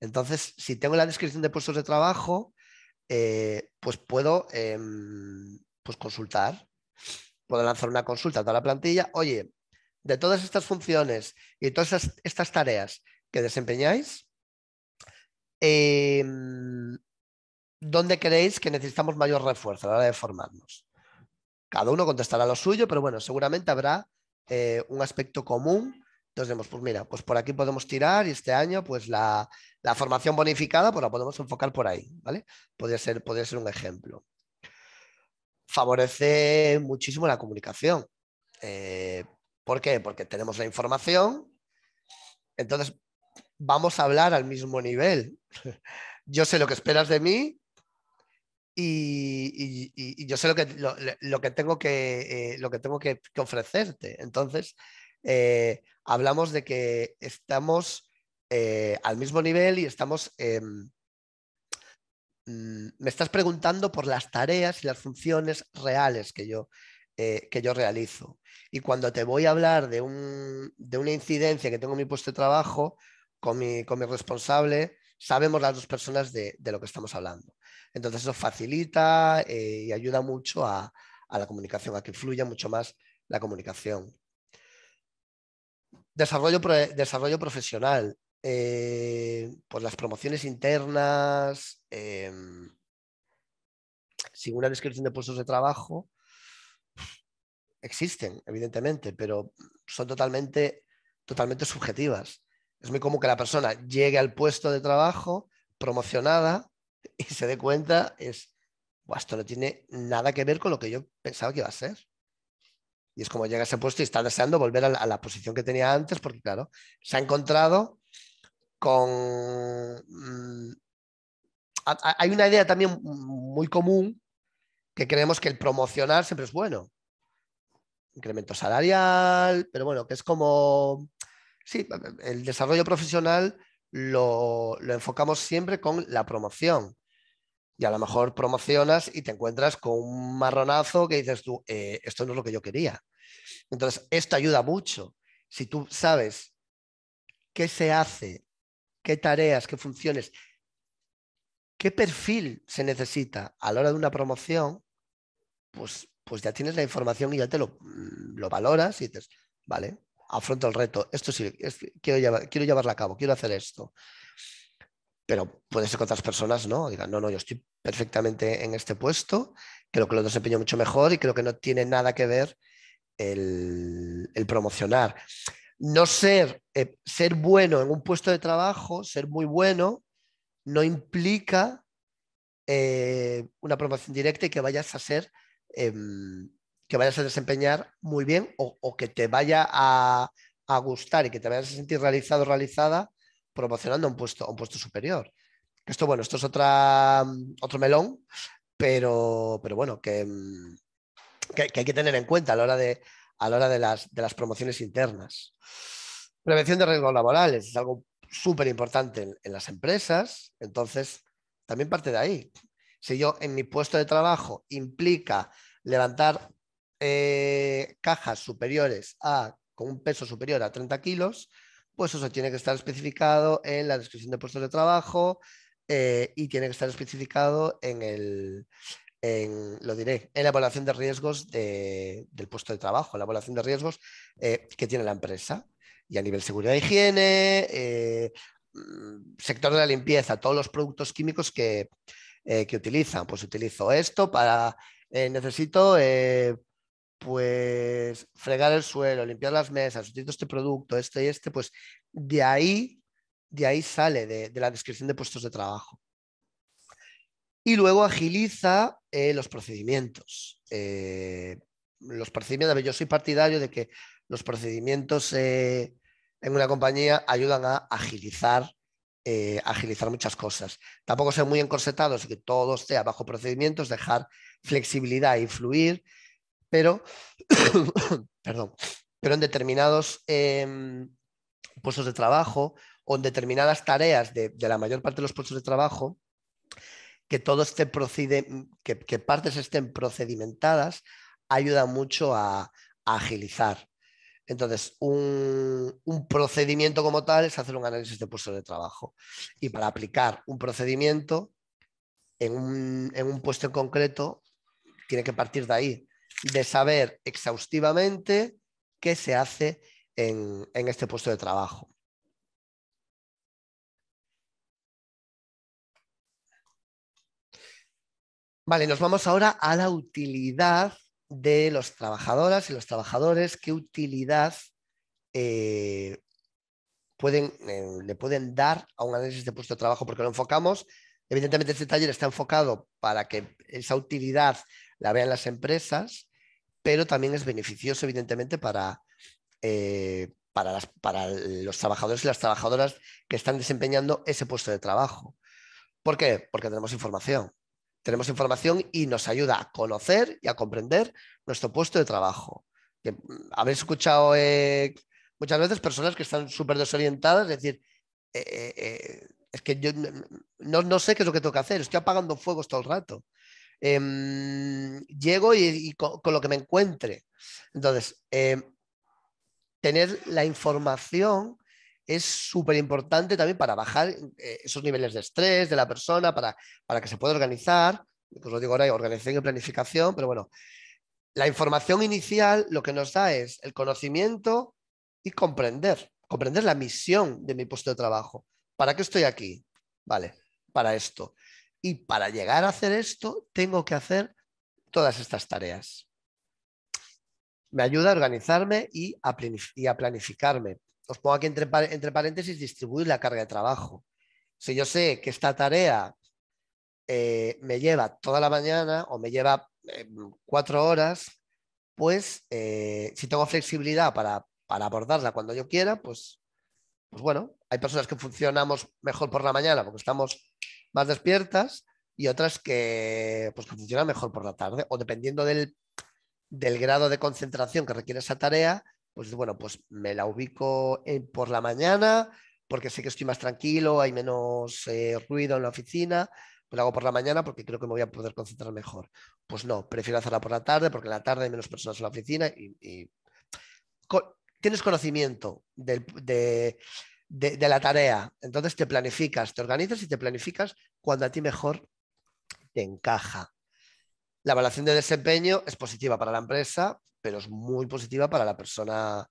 Entonces, si tengo la descripción de puestos de trabajo, eh, pues puedo em, pues consultar, puedo lanzar una consulta a toda la plantilla. Oye, de todas estas funciones y todas estas, tareas que desempeñáis, eh, dónde creéis que necesitamos mayor refuerzo a la hora de formarnos. Cada uno contestará lo suyo, pero bueno, seguramente habrá eh, un aspecto común. Entonces vemos, pues mira, pues por aquí podemos tirar y este año pues la, formación bonificada pues la podemos enfocar por ahí, ¿vale? Podría ser, ser un ejemplo. Favorece muchísimo la comunicación. Eh, ¿Por qué? Porque tenemos la información, entonces vamos a hablar al mismo nivel. <laughs> Yo sé lo que esperas de mí y, yo sé lo que, lo, que tengo, que, lo que, tengo que, eh, ofrecerte. Entonces, eh, hablamos de que estamos eh, al mismo nivel y estamos... Em, mm, me estás preguntando por las tareas y las funciones reales que yo, que yo realizo. Y cuando te voy a hablar de, un, de una incidencia que tengo en mi puesto de trabajo con mi, responsable, sabemos las dos personas de lo que estamos hablando. Entonces eso facilita eh, y ayuda mucho a, la comunicación, a que fluya mucho más la comunicación. Desarrollo, desarrollo profesional. pues las promociones internas, em, sin una descripción de puestos de trabajo, existen, evidentemente, pero son totalmente, totalmente subjetivas. Es muy común que la persona llegue al puesto de trabajo promocionada <laughs> y se dé cuenta, es, esto no tiene nada que ver con lo que yo pensaba que iba a ser. Y es como llega a ese puesto y está deseando volver a la, posición que tenía antes, porque claro, se ha encontrado con... Mm, hay una idea también muy común que creemos que el promocionar siempre es bueno. Incremento salarial, pero bueno, que es como... Sí, el desarrollo profesional lo, enfocamos siempre con la promoción. Y a lo mejor promocionas y te encuentras con un marronazo que dices tú, eh, esto no es lo que yo quería. Entonces, esto ayuda mucho. Si tú sabes qué se hace, qué tareas, qué funciones, qué perfil se necesita a la hora de una promoción, pues, pues ya tienes la información y ya te lo, mm, lo valoras y dices, vale, afronto el reto, esto sí, quiero, llevarlo llevarla a cabo, quiero hacer esto. Pero puede ser que otras personas no, digan, no, no, yo estoy perfectamente en este puesto, creo que lo desempeño mucho mejor y creo que no tiene nada que ver el, promocionar. No ser, eh, ser bueno en un puesto de trabajo, ser muy bueno, no implica eh, una promoción directa y que vayas a ser em, que vayas a desempeñar muy bien o, que te vaya a, gustar y que te vayas a sentir realizado o realizada promocionando un puesto, un puesto superior. Esto, bueno, esto es otra, otro melón, pero, pero bueno, que, hay que tener en cuenta a la hora de, a la hora de las, de las promociones internas. Prevención de riesgos laborales es algo súper importante en, las empresas, entonces también parte de ahí. Si yo en mi puesto de trabajo implica levantar eh, cajas superiores a, con un peso superior a 30 kilos, pues eso tiene que estar especificado en la descripción de puestos de trabajo eh, y tiene que estar especificado en el, en, lo diré, en la evaluación de riesgos del puesto de trabajo, la evaluación de riesgos eh, que tiene la empresa. Y a nivel seguridad e higiene, mm, sector de la limpieza, todos los productos químicos que, que utilizan. Pues utilizo esto para, necesito pues fregar el suelo, limpiar las mesas, utilizo este producto, este y este, pues de ahí, de ahí sale de, la descripción de puestos de trabajo. Y luego agiliza eh, los procedimientos. Eh, los procedimientos, yo soy partidario de que los procedimientos eh, en una compañía ayudan a agilizar, agilizar muchas cosas. Tampoco ser muy encorsetados que todo esté bajo procedimientos, dejar flexibilidad y e fluir pero, <coughs> perdón, pero en determinados em, puestos de trabajo o en determinadas tareas de, la mayor parte de los puestos de trabajo, que todo este procede, que, partes estén procedimentadas, ayuda mucho a, agilizar. Entonces, un, procedimiento como tal es hacer un análisis de puestos de trabajo. Y para aplicar un procedimiento en un, en un puesto en concreto, tiene que partir de ahí de saber exhaustivamente qué se hace en, este puesto de trabajo. Vale, nos vamos ahora a la utilidad de los trabajadoras y los trabajadores, qué utilidad eh, eh, le pueden dar a un análisis de puesto de trabajo, porque lo enfocamos, evidentemente este taller está enfocado para que esa utilidad la vean las empresas, pero también es beneficioso, evidentemente, para, eh, para, los trabajadores y las trabajadoras que están desempeñando ese puesto de trabajo. ¿Por qué? Porque tenemos información. Tenemos información y nos ayuda a conocer y a comprender nuestro puesto de trabajo. Que, mm, habéis escuchado eh, muchas veces personas que están súper desorientadas, es decir, eh, es que yo mm, mm, no, no, sé qué es lo que tengo que hacer, estoy apagando fuegos todo el rato. Em, llego y, con, lo que me encuentre. Entonces, em, tener la información es súper importante también para bajar eh, esos niveles de estrés de la persona, para, que se pueda organizar. Pues lo digo ahora, organización y planificación, pero bueno, la información inicial lo que nos da es el conocimiento y comprender, comprender la misión de mi puesto de trabajo. ¿Para qué estoy aquí? Vale, para esto. Y para llegar a hacer esto, tengo que hacer todas estas tareas. Me ayuda a organizarme y a, planificarme. Os pongo aquí entre, paréntesis distribuir la carga de trabajo. Si yo sé que esta tarea eh, me lleva toda la mañana o me lleva eh, cuatro horas, pues eh, si tengo flexibilidad para, para, abordarla cuando yo quiera, pues, pues bueno, hay personas que funcionamos mejor por la mañana porque estamos más despiertas y otras que, pues, funcionan mejor por la tarde. O dependiendo del, grado de concentración que requiere esa tarea, pues bueno, pues me la ubico por la mañana porque sé que estoy más tranquilo, hay menos eh, ruido en la oficina, pues la hago por la mañana porque creo que me voy a poder concentrar mejor. Pues no, prefiero hacerla por la tarde porque en la tarde hay menos personas en la oficina y, tienes conocimiento de, de, la tarea. Entonces te planificas, te organizas y te planificas cuando a ti mejor te encaja. La evaluación de desempeño es positiva para la empresa, pero es muy positiva para la persona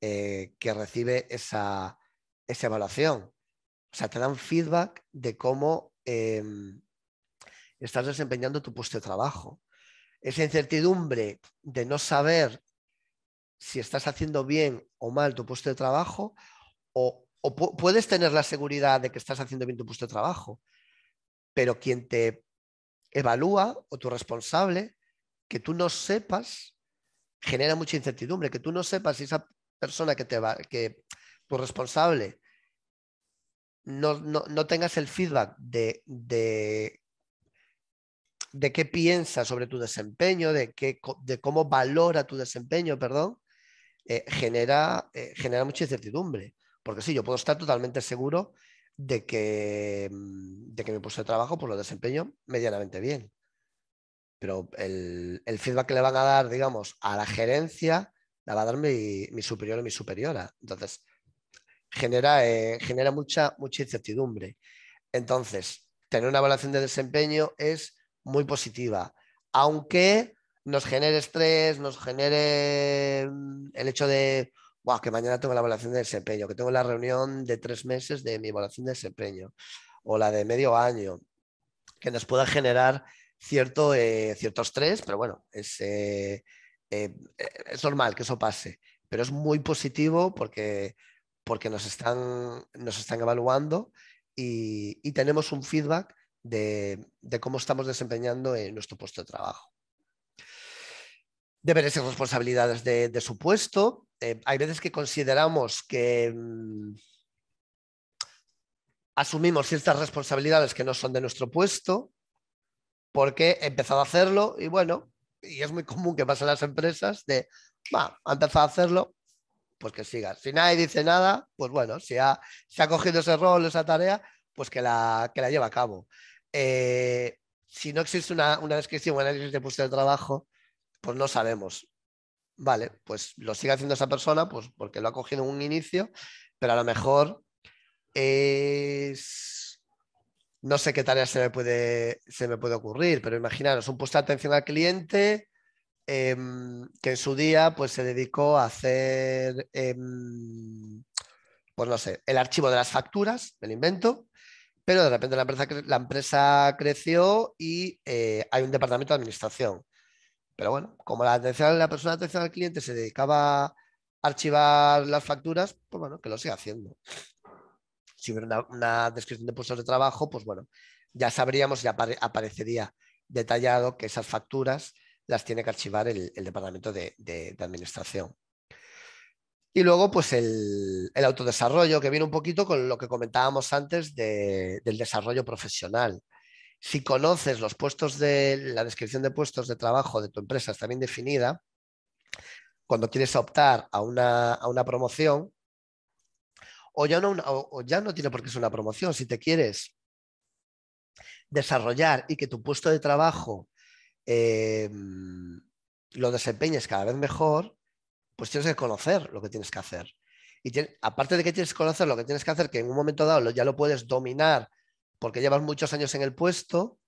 eh, que recibe esa, evaluación. O sea, te dan feedback de cómo em, estás desempeñando tu puesto de trabajo. Esa incertidumbre de no saber si estás haciendo bien o mal tu puesto de trabajo o o puedes tener la seguridad de que estás haciendo bien tu puesto de trabajo, pero quien te evalúa o tu responsable, que tú no sepas, genera mucha incertidumbre, que tú no sepas si esa persona que te va, que tu responsable no, tengas el feedback de, de, de, qué piensa sobre tu desempeño, de, qué, de cómo valora tu desempeño, perdón, eh, genera, eh, genera mucha incertidumbre. Porque sí, yo puedo estar totalmente seguro de que, mm, de que mi puesto de trabajo pues, lo desempeño medianamente bien. Pero el, feedback que le van a dar, digamos, a la gerencia, la va a dar mi, superior o mi superiora. Entonces, genera, eh, genera mucha, mucha incertidumbre. Entonces, tener una evaluación de desempeño es muy positiva, aunque nos genere estrés, nos genere mm, el hecho de que mañana tengo la evaluación de desempeño, que tengo la reunión de tres meses de mi evaluación de desempeño o la de medio año, que nos pueda generar cierto, eh, estrés, pero bueno, es, eh, eh, es normal que eso pase, pero es muy positivo porque, porque nos, están, nos están evaluando y, tenemos un feedback de, cómo estamos desempeñando en nuestro puesto de trabajo deberes y responsabilidades de, de, su puesto, eh, hay veces que consideramos que mm, asumimos ciertas responsabilidades que no son de nuestro puesto porque he empezado a hacerlo y bueno, y es muy común que pasen las empresas de, va, ha empezado a hacerlo, pues que siga. Si nadie dice nada, pues bueno, si ha, ha cogido ese rol, esa tarea, pues que la, que la lleve a cabo. Eh, si no existe una, una descripción o análisis de puesto de trabajo, pues no sabemos vale, pues lo sigue haciendo esa persona, pues, porque lo ha cogido en un inicio, pero a lo mejor es... No sé qué tarea se me puede, ocurrir, pero imaginaros un puesto de atención al cliente em, que en su día pues, se dedicó a hacer, em, pues no sé, el archivo de las facturas, del invento, pero de repente la empresa, creció y eh, hay un departamento de administración. Pero bueno, como la, persona de atención al cliente se dedicaba a archivar las facturas, pues bueno, que lo siga haciendo. Si hubiera una, descripción de puestos de trabajo, pues bueno, ya sabríamos, ya aparecería detallado que esas facturas las tiene que archivar el, departamento de, administración. Y luego, pues el, autodesarrollo, que viene un poquito con lo que comentábamos antes del desarrollo profesional si conoces los puestos de la descripción de puestos de trabajo de tu empresa está bien definida, cuando quieres optar a una, promoción, o ya, no ya no tiene por qué ser una promoción, si te quieres desarrollar y que tu puesto de trabajo em, lo desempeñes cada vez mejor, pues tienes que conocer lo que tienes que hacer. Y aparte de que tienes que conocer lo que tienes que hacer, que en un momento dado ya lo puedes dominar porque llevas muchos años en el puesto,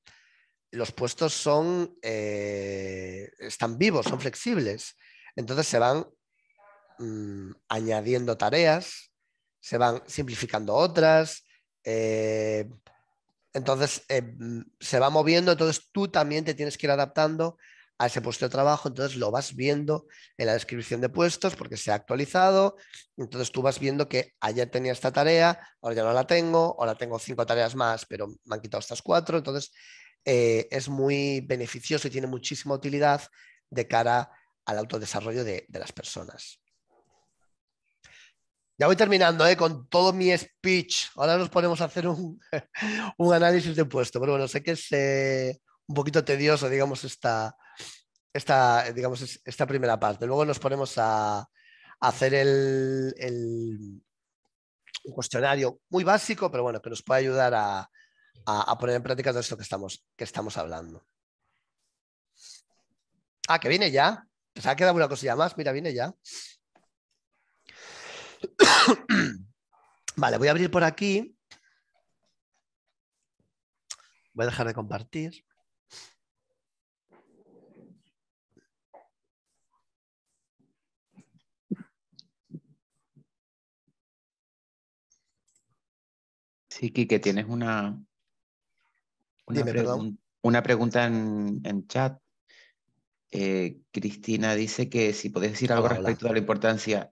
los puestos son, eh, están vivos, son flexibles. Entonces se van mm, añadiendo tareas, se van simplificando otras, eh, entonces eh, mm, se va moviendo, entonces tú también te tienes que ir adaptando a ese puesto de trabajo, entonces lo vas viendo en la descripción de puestos porque se ha actualizado, entonces tú vas viendo que ayer tenía esta tarea, ahora ya no la tengo, ahora tengo cinco tareas más, pero me han quitado estas cuatro, entonces eh, es muy beneficioso y tiene muchísima utilidad de cara al autodesarrollo de, las personas. Ya voy terminando eh, con todo mi speech. Ahora nos ponemos a hacer un, <laughs> análisis de puesto, pero bueno, sé que es eh, un poquito tedioso, digamos, esta, esta, digamos, esta primera parte. Luego nos ponemos a, hacer el, un cuestionario muy básico, pero bueno, que nos puede ayudar a, poner en práctica todo esto que estamos, que estamos hablando. Ah, que viene ya. se ha quedado una cosilla más. Mira, viene ya. <coughs> Vale, voy a abrir por aquí. Voy a dejar de compartir. Sí, que tienes una, una, pregunta en, chat. Eh, Cristina dice que si podés decir algo respecto a la importancia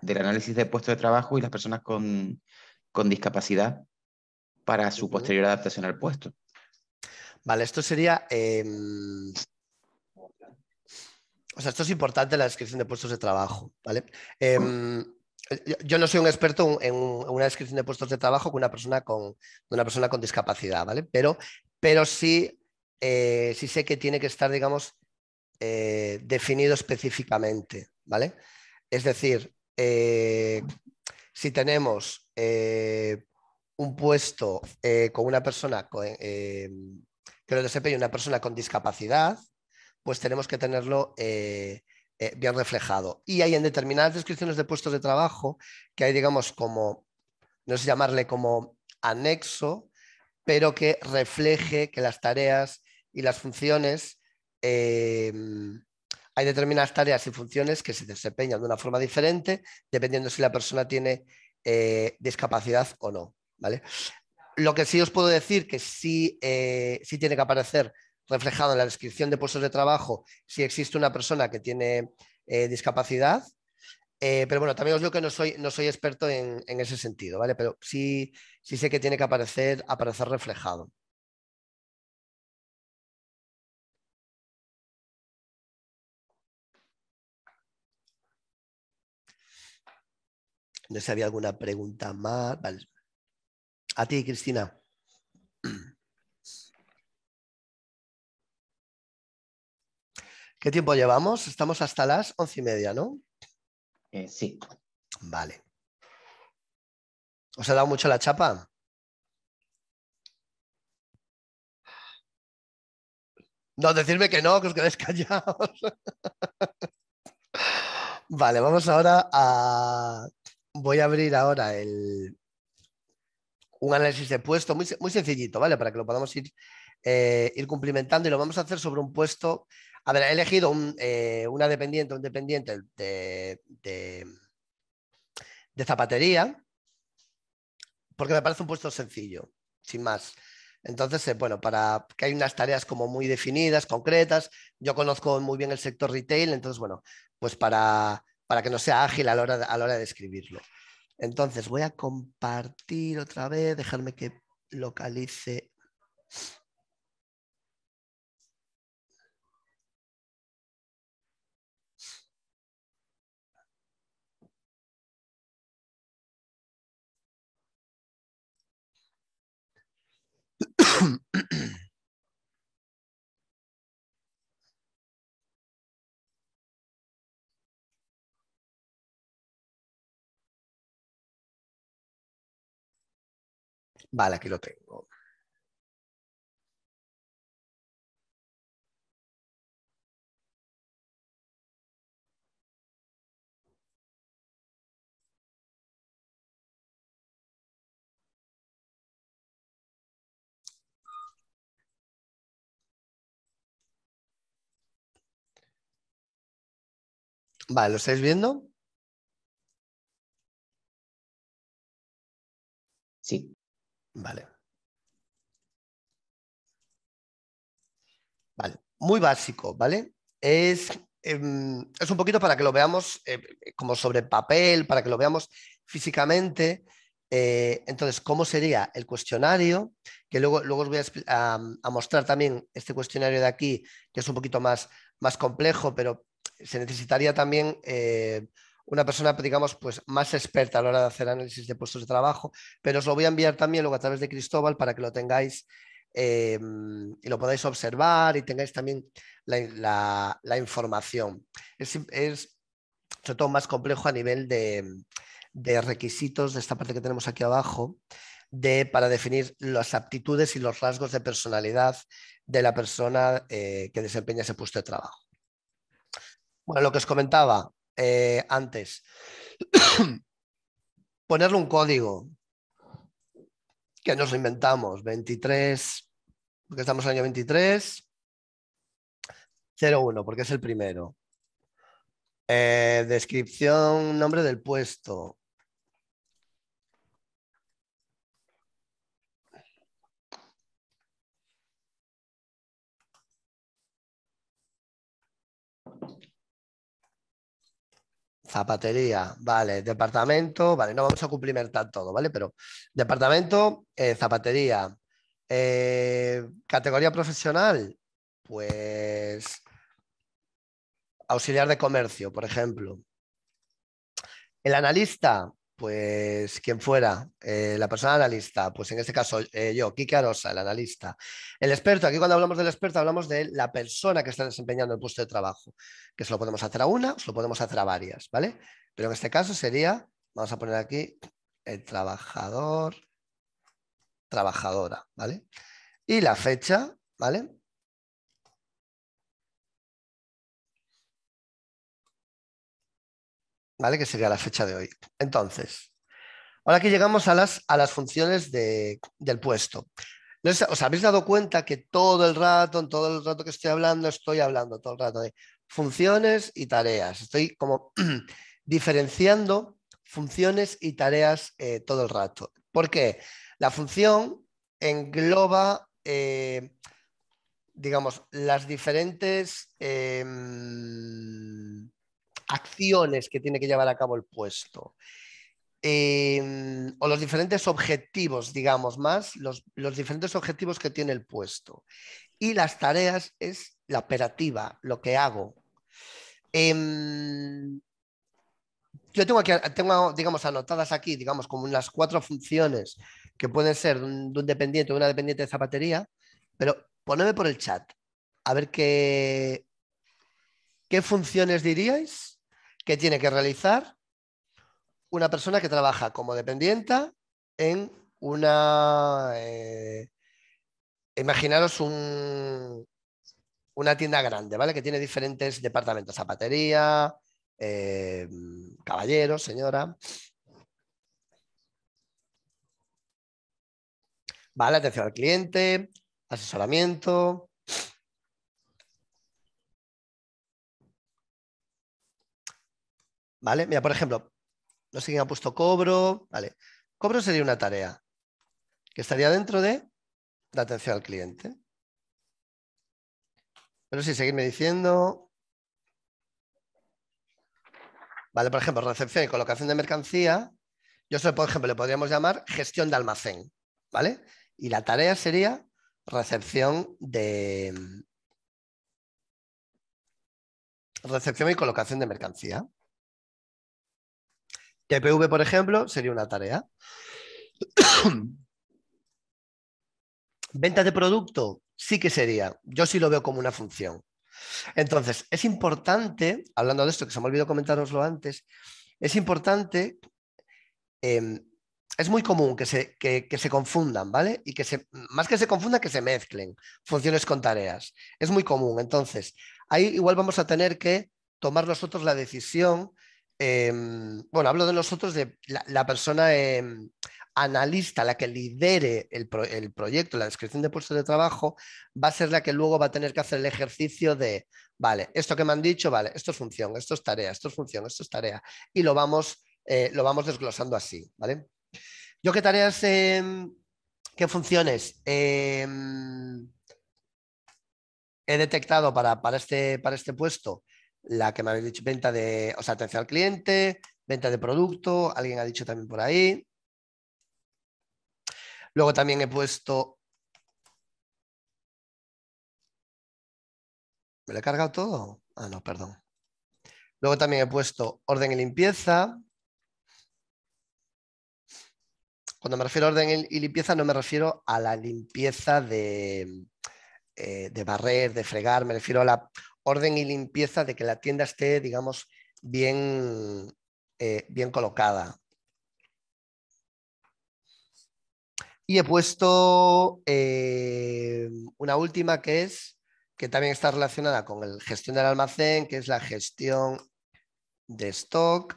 del análisis de puestos de trabajo y las personas con, con discapacidad para su posterior adaptación al puesto. Vale, esto sería... Em, o sea, esto es importante la descripción de puestos de trabajo, ¿vale? Em, yo no soy un experto en una descripción de puestos de trabajo con una persona con, una persona con discapacidad, ¿vale? Pero, pero sí, eh, sí sé que tiene que estar, digamos, eh, definido específicamente, ¿vale? Es decir, eh, si tenemos un puesto con una persona con, que lo desempeña una persona con discapacidad, pues tenemos que tenerlo eh, bien reflejado. Y hay en determinadas descripciones de puestos de trabajo que hay, digamos, como, no sé llamarle como anexo, pero que refleje que las tareas y las funciones, em, hay determinadas tareas y funciones que se desempeñan de una forma diferente, dependiendo si la persona tiene eh, discapacidad o no. ¿vale? Lo que sí os puedo decir que sí eh, tiene que aparecer reflejado en la descripción de puestos de trabajo si existe una persona que tiene eh, discapacidad. Eh, pero bueno, también os digo que no soy, no soy experto en, ese sentido, ¿vale? Pero sí, sé que tiene que aparecer, aparecer reflejado. No sé si había alguna pregunta más. A ti, Cristina. ¿Qué tiempo llevamos? Estamos hasta las once y media, ¿no? Eh, sí. Vale. ¿Os ha dado mucho la chapa? No, decirme que no, que os quedéis <laughs> callados. vale, vamos ahora a... Voy a abrir ahora el... un análisis de puesto muy, sencillito, ¿vale? Para que lo podamos ir, eh, ir cumplimentando y lo vamos a hacer sobre un puesto a ver, he elegido un, eh, una dependiente, un dependiente de, de, zapatería, porque me parece un puesto sencillo, sin más. Entonces, eh, bueno, para que hay unas tareas como muy definidas, concretas, yo conozco muy bien el sector retail, entonces, bueno, pues para, para que no sea ágil a la hora a la hora de escribirlo. Entonces, voy a compartir otra vez, dejarme que localice Vale, aquí lo tengo. Vale, ¿lo estáis viendo? Sí. Vale. Vale, muy básico, ¿vale? Es, em, es un poquito para que lo veamos eh, como sobre papel, para que lo veamos físicamente. Eh, entonces, ¿cómo sería el cuestionario? Que luego, luego os voy a, mostrar también este cuestionario de aquí, que es un poquito más, más complejo, pero se necesitaría también eh, una persona, digamos, pues más experta a la hora de hacer análisis de puestos de trabajo, pero os lo voy a enviar también luego a través de Cristóbal para que lo tengáis em, y lo podáis observar y tengáis también la, información. Es, sobre todo más complejo a nivel de, requisitos de esta parte que tenemos aquí abajo. De, para definir las aptitudes y los rasgos de personalidad de la persona eh, que desempeña ese puesto de trabajo. Bueno, lo que os comentaba, eh, antes. <coughs> Ponerle un código que nos inventamos, 23, porque estamos en el año 23, 01, porque es el primero. Eh, descripción, nombre del puesto, zapatería, vale, departamento, vale, no vamos a cumplimentar todo, ¿vale? Pero departamento, eh, zapatería, eh, categoría profesional, pues auxiliar de comercio, por ejemplo. El analista, pues quien fuera, eh, la persona analista, pues en este caso eh, yo, Kike Arosa, el analista. El experto, aquí cuando hablamos del experto hablamos de la persona que está desempeñando el puesto de trabajo, que se lo podemos hacer a una, se lo podemos hacer a varias, ¿vale? Pero en este caso sería, vamos a poner aquí, el trabajador, trabajadora, ¿vale? Y la fecha, ¿vale? ¿vale? Que sería la fecha de hoy. Entonces, ahora que llegamos a las, a las funciones del puesto. ¿Os habéis dado cuenta que todo el rato, en todo el rato que estoy hablando, estoy hablando todo el rato de funciones y tareas? Estoy como <clears throat> diferenciando funciones y tareas eh, todo el rato. ¿Por qué? La función engloba, eh, digamos, las diferentes... Em, acciones que tiene que llevar a cabo el puesto. Em, o los diferentes objetivos, digamos más, los, diferentes objetivos que tiene el puesto. Y las tareas es la operativa, lo que hago. Em, yo tengo, aquí, tengo, digamos, anotadas aquí, digamos, como las cuatro funciones que pueden ser de un, dependiente o una dependiente de zapatería, pero ponedme por el chat, a ver qué, qué funciones diríais que tiene que realizar una persona que trabaja como dependienta en una... Eh, imaginaros una tienda grande, ¿vale? Que tiene diferentes departamentos, zapatería, eh, caballeros, señora. Vale, atención al cliente, asesoramiento, ¿Vale? Mira, por ejemplo, no sé quién ha puesto cobro. Vale. Cobro sería una tarea que estaría dentro de la atención al cliente. Pero si seguirme diciendo. Vale, por ejemplo, recepción y colocación de mercancía. Yo sé, por ejemplo, le podríamos llamar gestión de almacén. ¿Vale? Y la tarea sería recepción de. Recepción y colocación de mercancía. TPV, por ejemplo, sería una tarea. <coughs> ¿Venta de producto, sí que sería. Yo sí lo veo como una función. Entonces, es importante, hablando de esto, que se me olvidó comentároslo antes, es importante, em, es muy común que se, que se, confundan, ¿vale? Y que se, más que se confundan, que se mezclen funciones con tareas. Es muy común. Entonces, ahí igual vamos a tener que tomar nosotros la decisión Em, bueno, hablo de nosotros, de la, persona em, analista, la que lidere el, proyecto, la descripción de puestos de trabajo, va a ser la que luego va a tener que hacer el ejercicio de, vale, esto que me han dicho, vale, esto es función, esto es tarea, esto es función, esto es tarea, y lo vamos, eh, lo vamos desglosando así, ¿vale? ¿Yo qué tareas, em, qué funciones? he detectado para, este, para este puesto, la que me habéis dicho, venta de, o sea, atención al cliente, venta de producto, alguien ha dicho también por ahí. Luego también he puesto... ¿Me lo he cargado todo? Ah, no, perdón. Luego también he puesto orden y limpieza. Cuando me refiero a orden y limpieza no me refiero a la limpieza de, eh, de barrer, de fregar, me refiero a la, orden y limpieza de que la tienda esté, digamos, bien, eh, bien colocada. Y he puesto eh, una última que es, que también está relacionada con la gestión del almacén, que es la gestión de stock.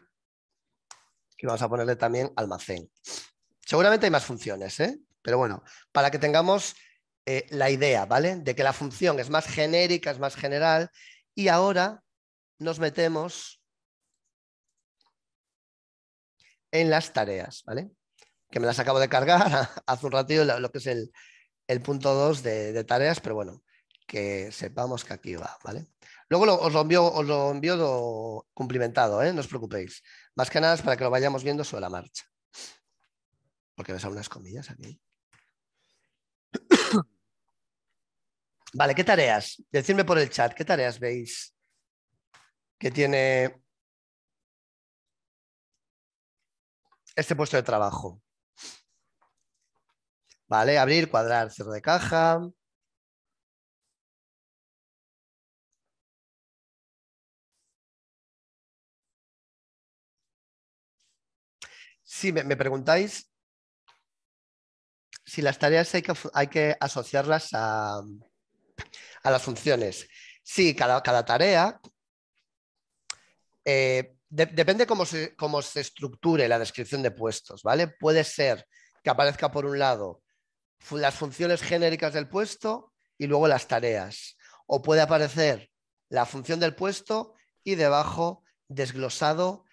Y vamos a ponerle también almacén. Seguramente hay más funciones, ¿eh? pero bueno, para que tengamos eh, la idea, ¿vale? De que la función es más genérica, es más general, y ahora nos metemos en las tareas, ¿vale? Que me las acabo de cargar <laughs> hace un ratito, lo que es el, punto 2 de, tareas, pero bueno, que sepamos que aquí va, ¿vale? Luego os lo envío, lo envío cumplimentado, ¿eh? no os preocupéis. Más que nada es para que lo vayamos viendo sobre la marcha. Porque me salen unas comillas aquí. Vale, ¿qué tareas? Decidme por el chat, ¿qué tareas veis que tiene este puesto de trabajo? Vale, abrir, cuadrar, cierre de caja. Si me, preguntáis si las tareas hay que, hay que asociarlas a, a las funciones. Sí, cada, tarea. Eh, depende cómo se, estructure la descripción de puestos, Puede ser que aparezca por un lado las funciones genéricas del puesto y luego las tareas. O puede aparecer la función del puesto y debajo desglosado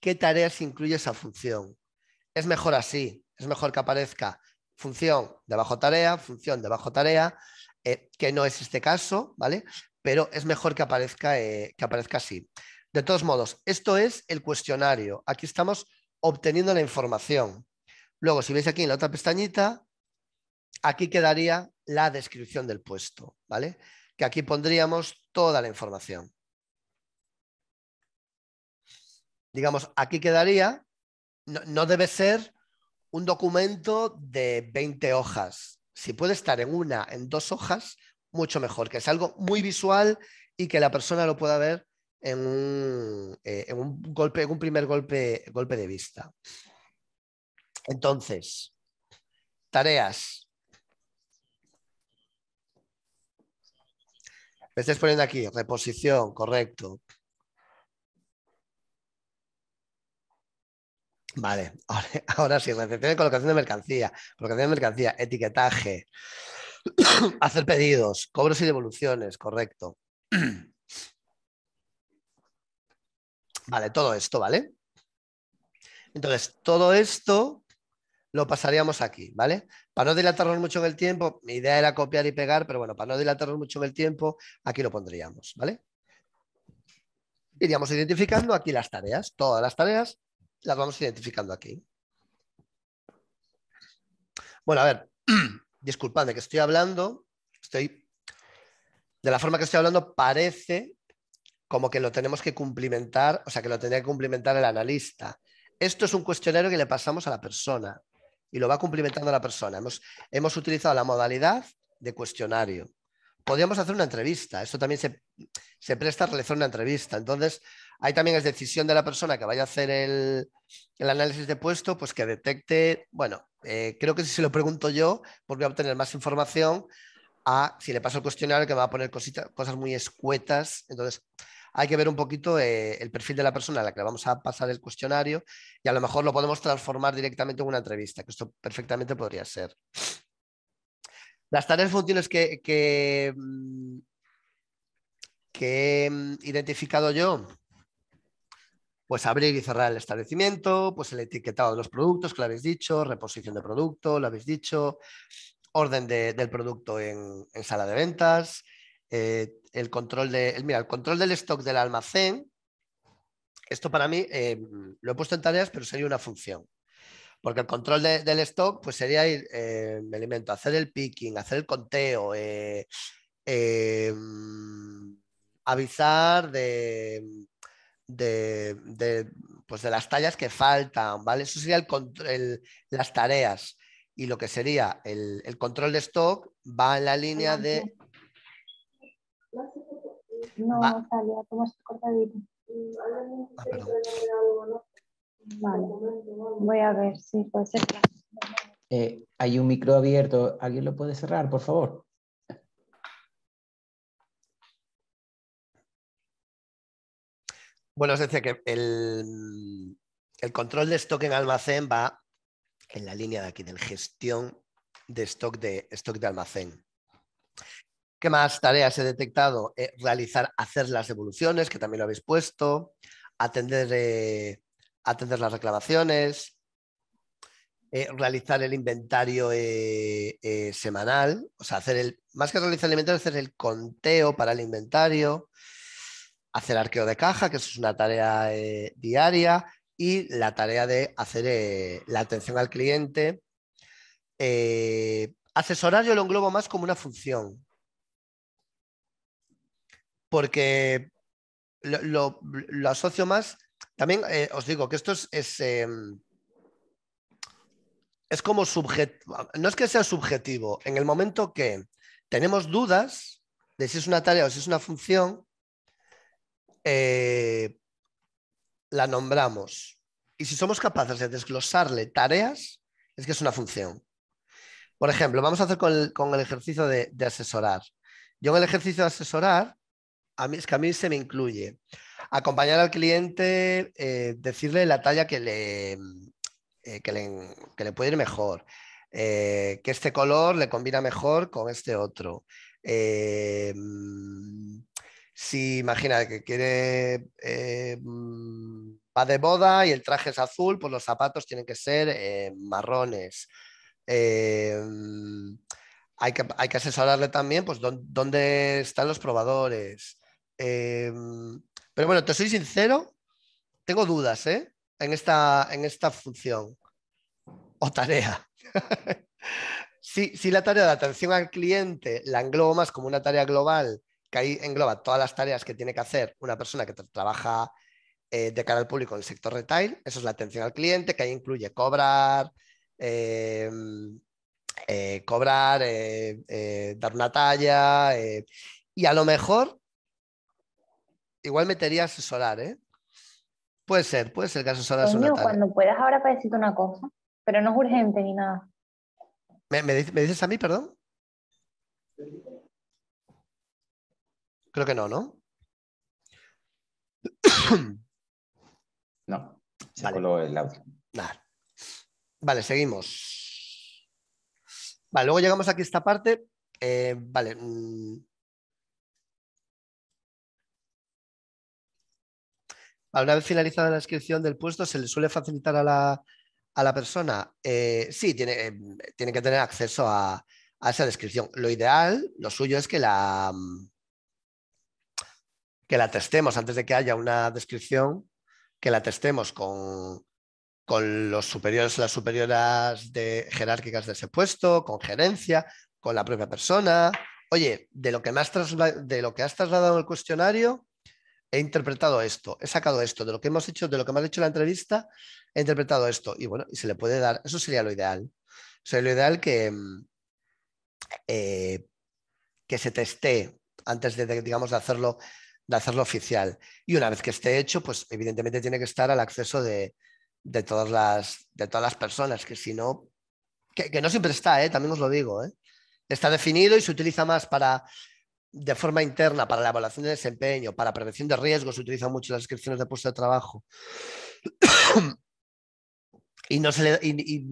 qué tareas incluye esa función. Es mejor así, es mejor que aparezca función debajo tarea, función debajo tarea, eh, que no es este caso, ¿vale? Pero es mejor que aparezca, eh, que aparezca así. De todos modos, esto es el cuestionario. Aquí estamos obteniendo la información. Luego, si veis aquí en la otra pestañita, aquí quedaría la descripción del puesto, ¿vale? Que aquí pondríamos toda la información. Digamos, aquí quedaría, no debe ser un documento de 20 hojas, si puede estar en una, en dos hojas, mucho mejor, que es algo muy visual y que la persona lo pueda ver en un, eh, golpe, en un primer golpe, golpe de vista. Entonces, tareas. Me estás poniendo aquí, reposición, correcto. Vale, <laughs> ahora, sí, recepción y colocación de mercancía, colocación de mercancía, etiquetaje, <coughs> hacer pedidos, cobros y devoluciones, correcto. <clears throat> Vale, todo esto, ¿vale? Entonces, todo esto lo pasaríamos aquí, ¿vale? Para no dilatarnos mucho en el tiempo, mi idea era copiar y pegar, pero bueno, para no dilatarnos mucho en el tiempo, aquí lo pondríamos, ¿vale? Iríamos identificando aquí las tareas, todas las tareas las vamos identificando aquí. Bueno, a ver, <clears throat> disculpadme que estoy hablando, estoy de la forma que estoy hablando parece como que lo tenemos que cumplimentar, o sea, que lo tenía que cumplimentar el analista. Esto es un cuestionario que le pasamos a la persona y lo va cumplimentando la persona. Hemos, hemos utilizado la modalidad de cuestionario. Podríamos hacer una entrevista, esto también se, se presta a realizar una entrevista. Entonces, Ahí también es decisión de la persona que vaya a hacer el, análisis de puesto, pues que detecte, bueno, eh, creo que si se lo pregunto yo, porque voy a obtener más información a si le paso el cuestionario que me va a poner cosas muy escuetas. Entonces, hay que ver un poquito eh, el perfil de la persona a la que vamos a pasar el cuestionario y a lo mejor lo podemos transformar directamente en una entrevista, que esto perfectamente podría ser. Las tareas funciones que, que, mm, que he mm, identificado yo, pues abrir y cerrar el establecimiento, pues el etiquetado de los productos, que lo habéis dicho, reposición de producto, lo habéis dicho, orden del producto en, sala de ventas, eh, el, control de, mira, el control del stock del almacén. Esto para mí eh, lo he puesto en tareas, pero sería una función. Porque el control del stock pues sería ir, eh, me alimento, hacer el picking, hacer el conteo, avisar de de, pues de las tallas que faltan, ¿vale? Eso sería las tareas. Y lo que sería el, control de stock va en la línea de... No, cortadito ah, vale. Voy a ver si puede eh, hay un micro abierto. ¿Alguien lo puede cerrar, por favor? Bueno, os decía que el, control de stock en almacén va en la línea de aquí, del gestión de stock de, stock de almacén. ¿Qué más tareas he detectado? Eh, realizar, hacer las devoluciones, que también lo habéis puesto, atender, eh, las reclamaciones, eh, realizar el inventario semanal, o sea, hacer el, más que realizar el inventario, hacer el conteo para el inventario, hacer arqueo de caja, que eso es una tarea eh, diaria, y la tarea de hacer eh, la atención al cliente. Eh, asesorar yo lo englobo más como una función, porque lo, asocio más, también os digo que esto es... es, em, es como subjetivo, no es que sea subjetivo, en el momento que tenemos dudas de si es una tarea o si es una función, eh, la nombramos. Y si somos capaces de desglosarle tareas, es que es una función. Por ejemplo, vamos a hacer con el, ejercicio de, asesorar. Yo en el ejercicio de asesorar, a es que a mí se me incluye acompañar al cliente, eh, decirle la talla eh, que le, que, le, puede ir mejor, que este color le combina mejor con este otro si imagina que quiere, eh, mm, va de boda y el traje es azul, pues los zapatos tienen que ser eh, marrones. Eh, mm, hay, que, asesorarle también pues, dónde, están los probadores. Mm, pero bueno, te soy sincero, tengo dudas en, esta, en esta función o tarea. si, <laughs> si la tarea de atención al cliente la englobo más como una tarea global que ahí engloba todas las tareas que tiene que hacer una persona que trabaja eh, de cara al público en el sector retail. Eso es la atención al cliente, que ahí incluye cobrar, em, eh, cobrar, eh, dar una talla. y a lo mejor, igual metería asesorar, Puede ser, puede ser que asesoras Cuando puedas ahora para decirte una cosa, pero no es urgente ni nada. ¿Me, me dices a mí, perdón? Creo que no, ¿no? <coughs> No, se vale. coló el Vale, seguimos. Vale, luego llegamos aquí a esta parte. Eh, vale. Mm. Una vez finalizada la descripción del puesto, ¿se le suele facilitar a la, persona? Eh, sí, tiene, eh, tiene, que tener acceso a, a, esa descripción. Lo ideal, lo suyo es que la, mm, que la testemos antes de que haya una descripción, que la testemos con, con los superiores, las superioras jerárquicas de ese puesto, con gerencia, con la propia persona. Oye, de lo que, me has, de lo que has trasladado en el cuestionario, he interpretado esto, he sacado esto, de lo que hemos hecho, de lo que me has hecho en la entrevista, he interpretado esto. Y bueno, y se le puede dar, eso sería lo ideal. Sería lo ideal que, eh, que se teste antes de, digamos, de hacerlo hacerlo oficial. Y una vez que esté hecho, pues evidentemente tiene que estar al acceso de, todas, las, de todas las personas, que si no, que, no siempre está, ¿eh? también os lo digo. ¿eh? Está definido y se utiliza más para de forma interna para la evaluación de desempeño, para prevención de riesgos, se utilizan mucho las inscripciones de puesto de trabajo. <coughs> y, no se le, y,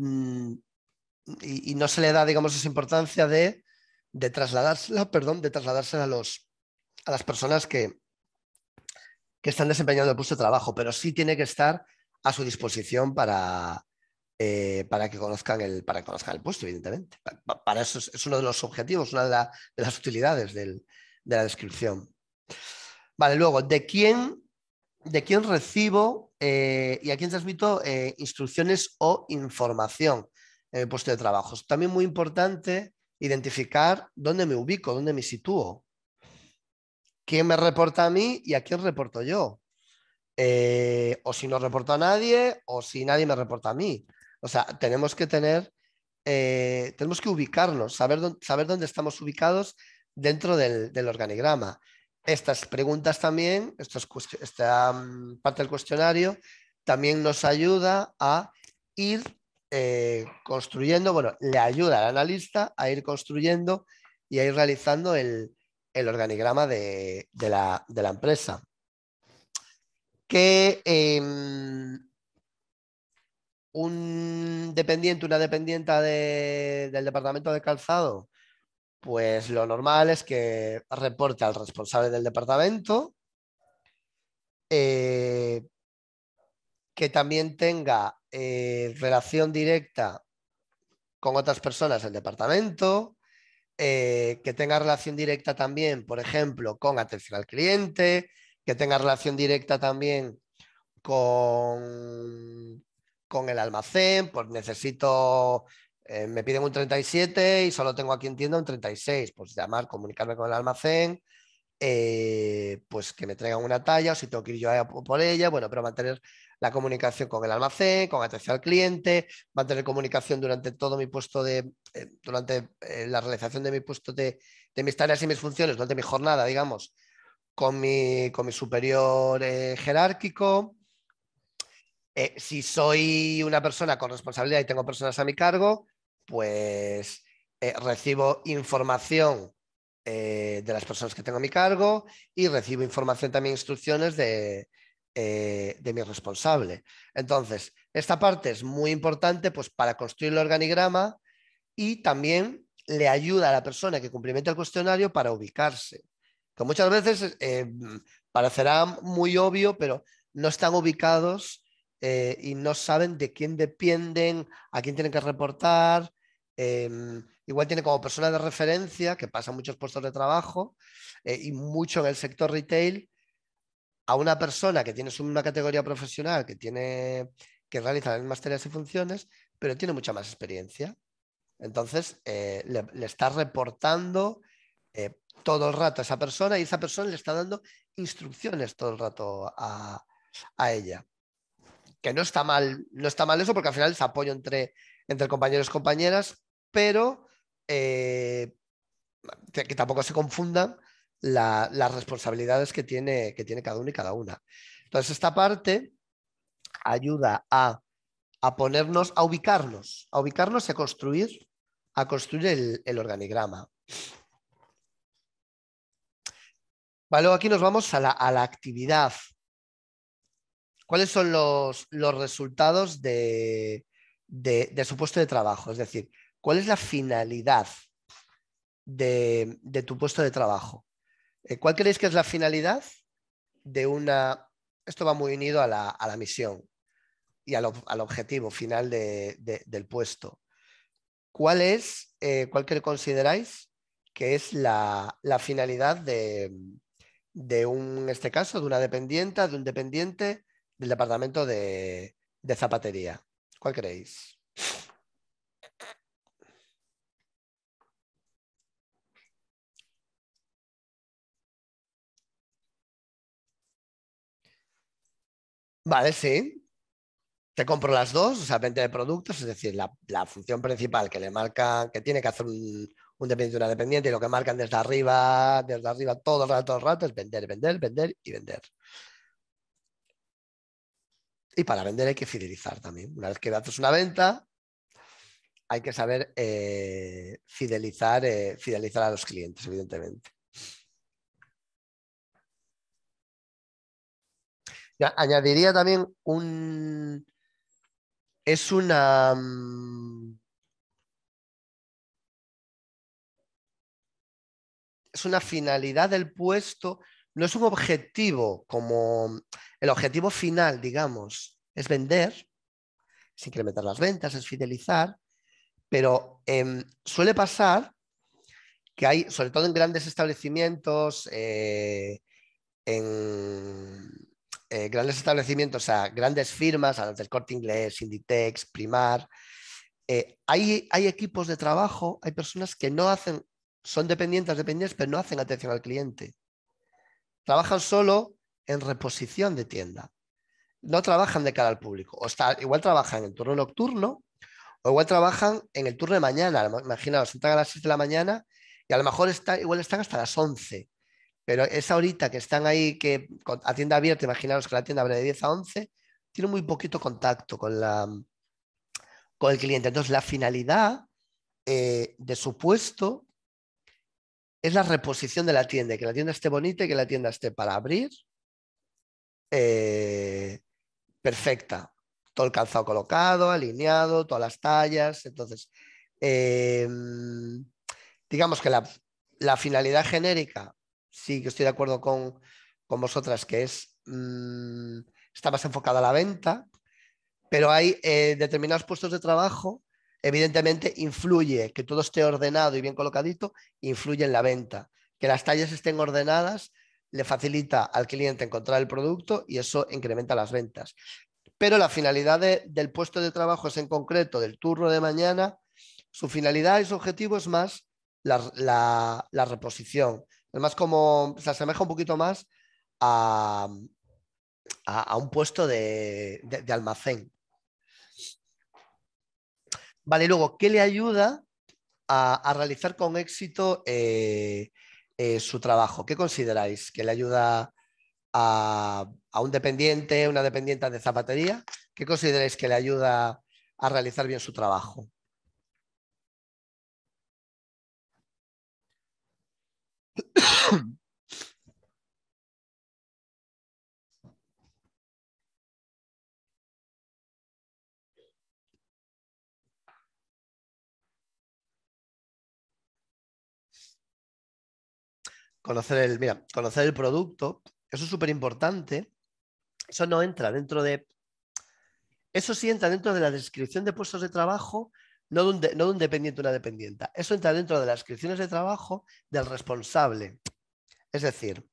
no se le da, digamos, esa importancia de, de trasladársela, perdón, de trasladársela a los a las personas que, que están desempeñando el puesto de trabajo, pero sí tiene que estar a su disposición para, eh, para, que, conozcan el, para el puesto, evidentemente. Para, eso es, uno de los objetivos, una de, las utilidades de la descripción. Vale, luego, ¿de quién, de quién recibo eh, y a quién transmito eh, instrucciones o información en el puesto de trabajo? Es también muy importante identificar dónde me ubico, dónde me sitúo quién me reporta a mí y a quién reporto yo. Eh, o si no reporto a nadie o si nadie me reporta a mí. O sea, tenemos que tener, eh, tenemos que ubicarnos, saber, dónde, saber dónde estamos ubicados dentro del, organigrama. Estas preguntas también, estas esta mm, parte del cuestionario, también nos ayuda a ir eh, construyendo, bueno, le ayuda al analista a ir construyendo y a ir realizando el, el organigrama de, la, empresa. Que em, un dependiente, una dependienta del departamento de calzado, pues lo normal es que reporte al responsable del departamento, eh, que también tenga eh, relación directa con otras personas del departamento, eh, que tenga relación directa también, por ejemplo, con atención al cliente, que tenga relación directa también con, con el almacén, pues necesito, eh, me piden un 37 y solo tengo aquí en tienda un 36, pues llamar, comunicarme con el almacén, eh, pues que me traigan una talla o si tengo que ir yo por ella, bueno, pero mantener la comunicación con el almacén, con atención al cliente, mantener comunicación durante todo mi puesto de, eh, durante eh, la realización de mi puesto de, de, mis tareas y mis funciones, durante mi jornada, digamos, con mi, con mi superior eh, jerárquico. si soy una persona con responsabilidad y tengo personas a mi cargo, pues recibo información de las personas que tengo a mi cargo y recibo información también, instrucciones de, eh, de mi responsable. Entonces, esta parte es muy importante pues, para construir el organigrama y también le ayuda a la persona que cumplimenta el cuestionario para ubicarse. Que muchas veces eh, parecerá muy obvio, pero no están ubicados eh, y no saben de quién dependen, a quién tienen que reportar. igual tiene como persona de referencia, que pasa muchos puestos de trabajo y mucho en el sector retail, a una persona que tiene una categoría profesional, que, tiene, que realiza las mismas tareas y funciones, pero tiene mucha más experiencia. Entonces, eh, le, está reportando eh, todo el rato a esa persona y esa persona le está dando instrucciones todo el rato a, ella. Que no está mal, no está mal eso, porque al final es apoyo entre, entre compañeros y compañeras, pero eh, que tampoco se confundan las responsabilidades que tiene, que tiene cada uno y cada una. Entonces, esta parte ayuda a, ponernos, a ubicarnos, a ubicarnos y a construir, a construir el, organigrama. Vale, aquí nos vamos a la, actividad. ¿Cuáles son los, resultados de, de, su puesto de trabajo? Es decir, ¿cuál es la finalidad de tu puesto de trabajo? Eh, ¿Cuál creéis que es la finalidad de una... Esto va muy unido a la, misión y al, objetivo final del puesto. ¿Cuál es, eh, cuál que consideráis que es la, finalidad de, un, en este caso, de una dependienta, de un dependiente del departamento de, zapatería? ¿Cuál creéis? Vale, sí. Te compro las dos, o sea, venta de productos, es decir, la, función principal que le marca, que tiene que hacer un, un dependiente, una dependiente, y lo que marcan desde arriba, desde arriba todo el rato, todo el rato, es vender, vender, vender y vender. Y para vender hay que fidelizar también. Una vez que haces una venta, hay que saber eh, fidelizar, eh, fidelizar a los clientes, evidentemente. añadiría también un... Es una... Mm, es una finalidad del puesto, no es un objetivo como el objetivo final, digamos, es vender, es incrementar las ventas, es fidelizar, pero em, suele pasar que hay, sobre todo en grandes establecimientos, eh, en eh, grandes establecimientos, o sea, grandes firmas, a del corte inglés, Inditex, Primar, eh, hay, equipos de trabajo, hay personas que no hacen, son dependientes, dependientes, pero no hacen atención al cliente. Trabajan solo en reposición de tienda. No trabajan de cara al público. O igual trabajan en turno nocturno o igual trabajan en el turno de mañana. Imaginaos, entran a las 6 de la mañana y a lo mejor está, igual están hasta las 11 pero esa horita que están ahí, que a tienda abierta, imaginaros que la tienda abre de 10 a 11, tiene muy poquito contacto con, la, con el cliente. Entonces, la finalidad eh, de su puesto es la reposición de la tienda, que la tienda esté bonita y que la tienda esté para abrir, eh, perfecta. Todo el calzado colocado, alineado, todas las tallas. Entonces, eh, digamos que la finalidad genérica sí que estoy de acuerdo con, vosotras, que es mm, está más enfocada a la venta, pero hay eh, determinados puestos de trabajo, evidentemente influye que todo esté ordenado y bien colocadito, influye en la venta. Que las tallas estén ordenadas le facilita al cliente encontrar el producto y eso incrementa las ventas. Pero la finalidad del puesto de trabajo es en concreto del turno de mañana, su finalidad y su objetivo es más la reposición, es más como, se asemeja un poquito más a, un puesto de, almacén. Vale, luego, ¿qué le ayuda a, realizar con éxito eh, eh, su trabajo? ¿Qué consideráis que le ayuda a, a, un dependiente, una dependiente de zapatería? ¿Qué consideráis que le ayuda a realizar bien su trabajo? <coughs> conocer el, mira, conocer el producto, eso es súper importante. Eso no entra dentro de. Eso sí entra dentro de la descripción de puestos de trabajo no de, un dependiente no de dependiente una dependienta. Eso entra dentro de las inscripciones de trabajo del responsable. Es decir,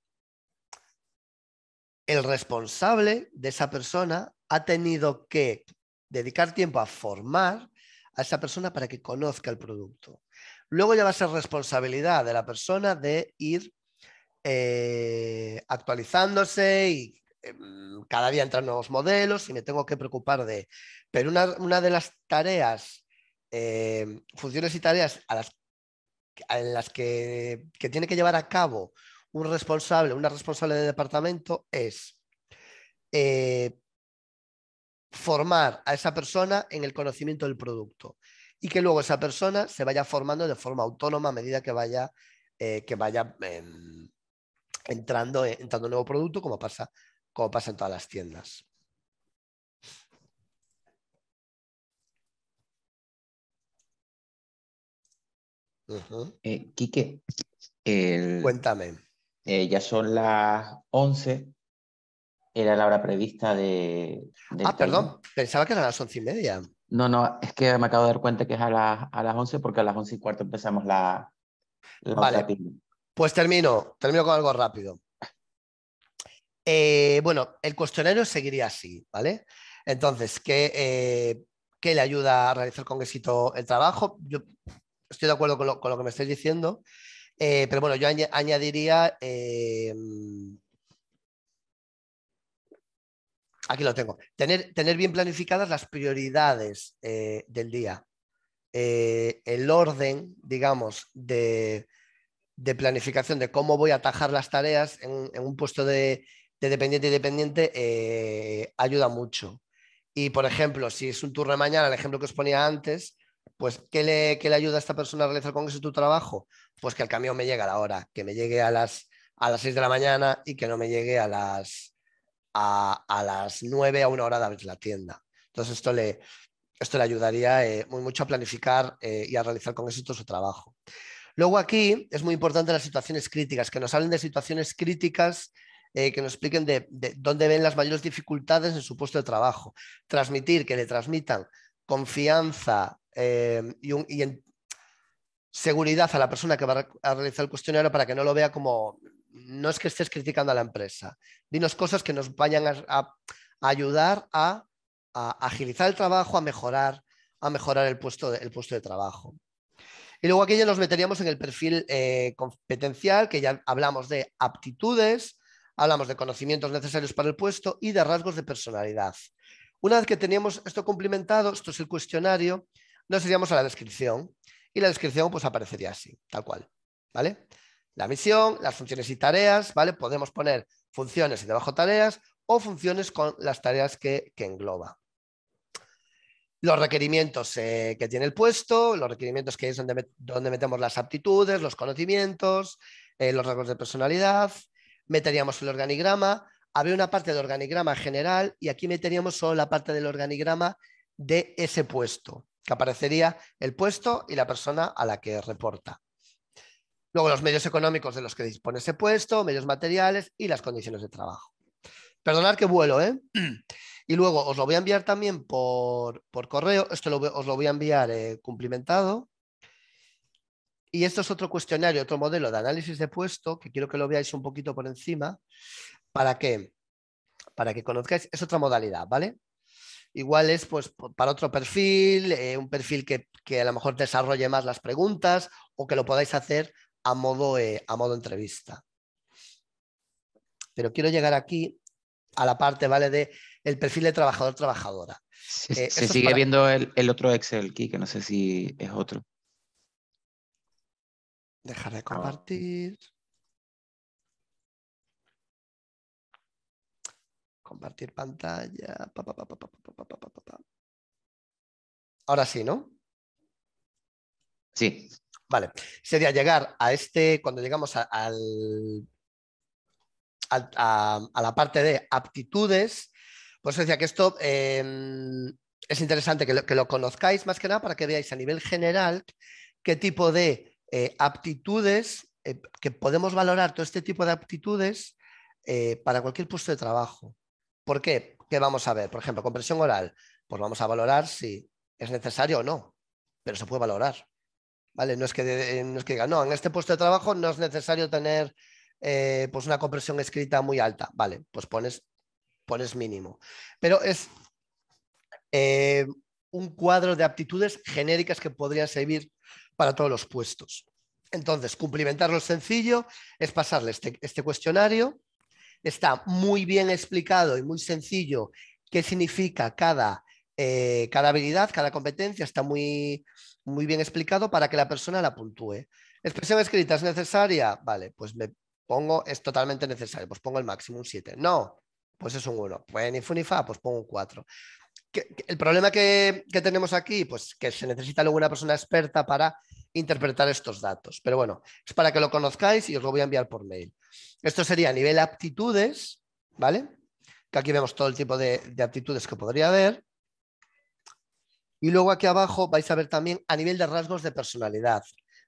el responsable de esa persona ha tenido que dedicar tiempo a formar a esa persona para que conozca el producto. Luego ya va a ser responsabilidad de la persona de ir eh, actualizándose y em, cada día entran nuevos modelos y me tengo que preocupar de... Pero una, una de las tareas Em, funciones y tareas a las, que, tiene que llevar a cabo un responsable, una responsable de departamento, es eh, formar a esa persona en el conocimiento del producto y que luego esa persona se vaya formando de forma autónoma a medida que vaya, eh, que vaya em, entrando, eh, entrando un nuevo producto, como pasa, como pasa en todas las tiendas. Eh, Quique, cuéntame. Eh, ya son las 11, era la hora prevista de... ah, perdón, pensaba que eran las 11 y media. No, no, es que me acabo de dar cuenta que es a, las 11 porque a las 11 y cuarto empezamos la... vale, pues termino, termino con algo rápido. Eh, bueno, el cuestionario seguiría así, ¿vale? Entonces, ¿qué, ¿qué, le ayuda a realizar con éxito el trabajo? Yo estoy de acuerdo con lo, que me estáis diciendo, eh, pero bueno, yo añadiría... Eh, aquí lo tengo. Tener, tener, bien planificadas las prioridades eh, del día. el orden, digamos, de, planificación de cómo voy a atajar las tareas en, un puesto de, dependiente y dependiente ayuda mucho. Y, por ejemplo, si es un turno de mañana, el ejemplo que os ponía antes, pues, ¿qué le, ayuda a esta persona a realizar con eso tu trabajo? Pues que el camión me llegue a la hora, que me llegue a las, a las 6 de la mañana y que no me llegue a las, a, a las 9 a una hora de abrir la tienda. Entonces, esto le, esto le ayudaría eh, muy mucho a planificar eh, y a realizar con éxito su trabajo. Luego aquí es muy importante las situaciones críticas, que nos hablen de situaciones críticas, eh, que nos expliquen de, dónde ven las mayores dificultades en su puesto de trabajo. Transmitir, que le transmitan confianza, eh, y, seguridad a la persona que va a realizar el cuestionario para que no lo vea como no es que estés criticando a la empresa. Dinos cosas que nos vayan a, ayudar a, agilizar el trabajo, a mejorar, a mejorar el, puesto de, puesto de trabajo. Y luego aquí ya nos meteríamos en el perfil eh, competencial, que ya hablamos de aptitudes, hablamos de conocimientos necesarios para el puesto y de rasgos de personalidad. Una vez que teníamos esto cumplimentado, esto es el cuestionario, nos iríamos a la descripción y la descripción pues aparecería así, tal cual, ¿vale? La misión, las funciones y tareas, ¿vale? Podemos poner funciones y debajo tareas o funciones con las tareas que, engloba. Los requerimientos eh, que tiene el puesto, los requerimientos que es donde, metemos las aptitudes, los conocimientos, eh, los rasgos de personalidad, meteríamos el organigrama, habría una parte del organigrama general y aquí meteríamos solo la parte del organigrama de ese puesto que aparecería el puesto y la persona a la que reporta. Luego los medios económicos de los que dispone ese puesto, medios materiales y las condiciones de trabajo. Perdonad que vuelo, ¿eh? Y luego os lo voy a enviar también por, correo. Esto os lo voy a enviar eh, cumplimentado. Y esto es otro cuestionario, otro modelo de análisis de puesto que quiero que lo veáis un poquito por encima para que, para que conozcáis. Es otra modalidad, ¿vale? Igual es pues, para otro perfil, eh, un perfil que, a lo mejor desarrolle más las preguntas o que lo podáis hacer a modo, eh, a modo entrevista. Pero quiero llegar aquí a la parte, ¿vale? De el perfil de trabajador-trabajadora. Se, eh, sigue viendo el, otro Excel, aquí, que no sé si es otro. Dejar de ah. compartir. Compartir pantalla. Ahora sí, ¿no? Sí. Vale. Sería llegar a este, cuando llegamos a, al, a, la parte de aptitudes, pues decía que esto es interesante que lo, conozcáis más que nada para que veáis a nivel general qué tipo de aptitudes, que podemos valorar todo este tipo de aptitudes para cualquier puesto de trabajo. ¿Por qué? ¿Qué vamos a ver? Por ejemplo, compresión oral. Pues vamos a valorar si es necesario o no, pero se puede valorar. ¿Vale? No es que, no que diga, no, en este puesto de trabajo no es necesario tener eh, pues una compresión escrita muy alta. Vale, pues pones, pones mínimo. Pero es eh, un cuadro de aptitudes genéricas que podrían servir para todos los puestos. Entonces, cumplimentarlo sencillo es pasarle este, este cuestionario está muy bien explicado y muy sencillo qué significa cada, eh, cada habilidad, cada competencia, está muy, muy bien explicado para que la persona la puntúe. Expresión escrita es necesaria, vale, pues me pongo, es totalmente necesario, pues pongo el máximo, un 7. No, pues es un 1. Pues ni fa, pues pongo un 4. El problema que, que, tenemos aquí, pues que se necesita luego una persona experta para interpretar estos datos. Pero bueno, es para que lo conozcáis y os lo voy a enviar por mail. Esto sería a nivel aptitudes, ¿vale? Que aquí vemos todo el tipo de, aptitudes que podría haber. Y luego aquí abajo vais a ver también a nivel de rasgos de personalidad.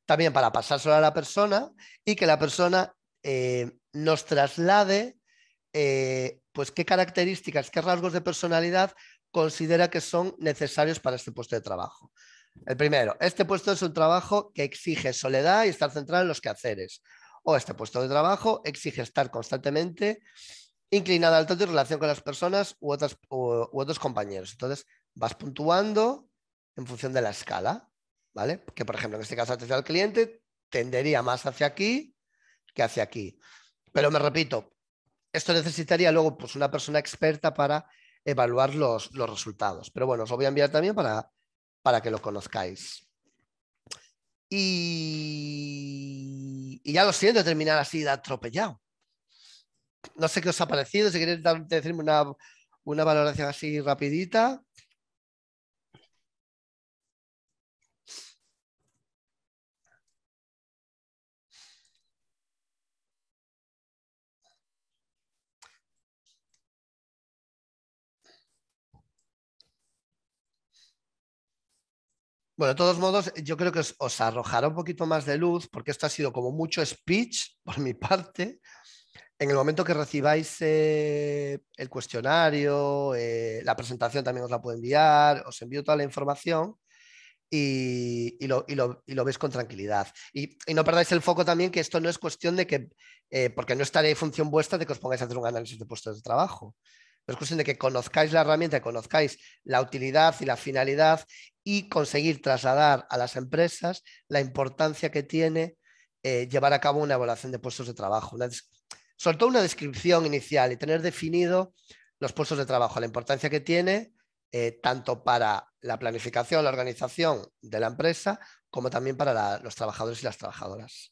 También para pasárselo a la persona y que la persona eh, nos traslade eh, pues qué características, qué rasgos de personalidad considera que son necesarios para este puesto de trabajo. El primero, este puesto es un trabajo que exige soledad y estar centrado en los quehaceres o este puesto de trabajo exige estar constantemente inclinada al todo en relación con las personas u, otros compañeros. Entonces, vas puntuando en función de la escala, ¿vale? Que, por ejemplo, en este caso, atención al cliente tendería más hacia aquí que hacia aquí. Pero me repito, esto necesitaría luego pues, una persona experta para evaluar los, resultados. Pero bueno, os lo voy a enviar también para, para que lo conozcáis. Y, ya lo siento terminar así de atropellado. No sé qué os ha parecido, si queréis decirme una, una valoración así rapidita. Bueno, de todos modos, yo creo que os, arrojará un poquito más de luz, porque esto ha sido como mucho speech <laughs> por mi parte. En el momento que recibáis eh, el cuestionario, eh, la presentación también os la puedo enviar, os envío toda la información y, lo, veis con tranquilidad. Y, no perdáis el foco también que esto no es cuestión de que, eh, porque no estaré en función vuestra de que os pongáis a hacer un análisis de puestos de trabajo. Es cuestión de que conozcáis la herramienta, conozcáis la utilidad y la finalidad y conseguir trasladar a las empresas la importancia que tiene eh, llevar a cabo una evaluación de puestos de trabajo. sobre todo una descripción inicial y tener definido los puestos de trabajo, la importancia que tiene eh, tanto para la planificación, la organización de la empresa, como también para los trabajadores y las trabajadoras.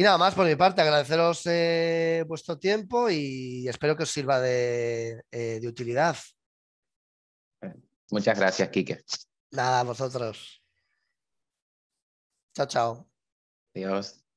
Y nada más por mi parte, agradeceros eh, vuestro tiempo y espero que os sirva de, eh, utilidad. Muchas gracias, Kike. Nada, vosotros. Chao, chao. Adiós.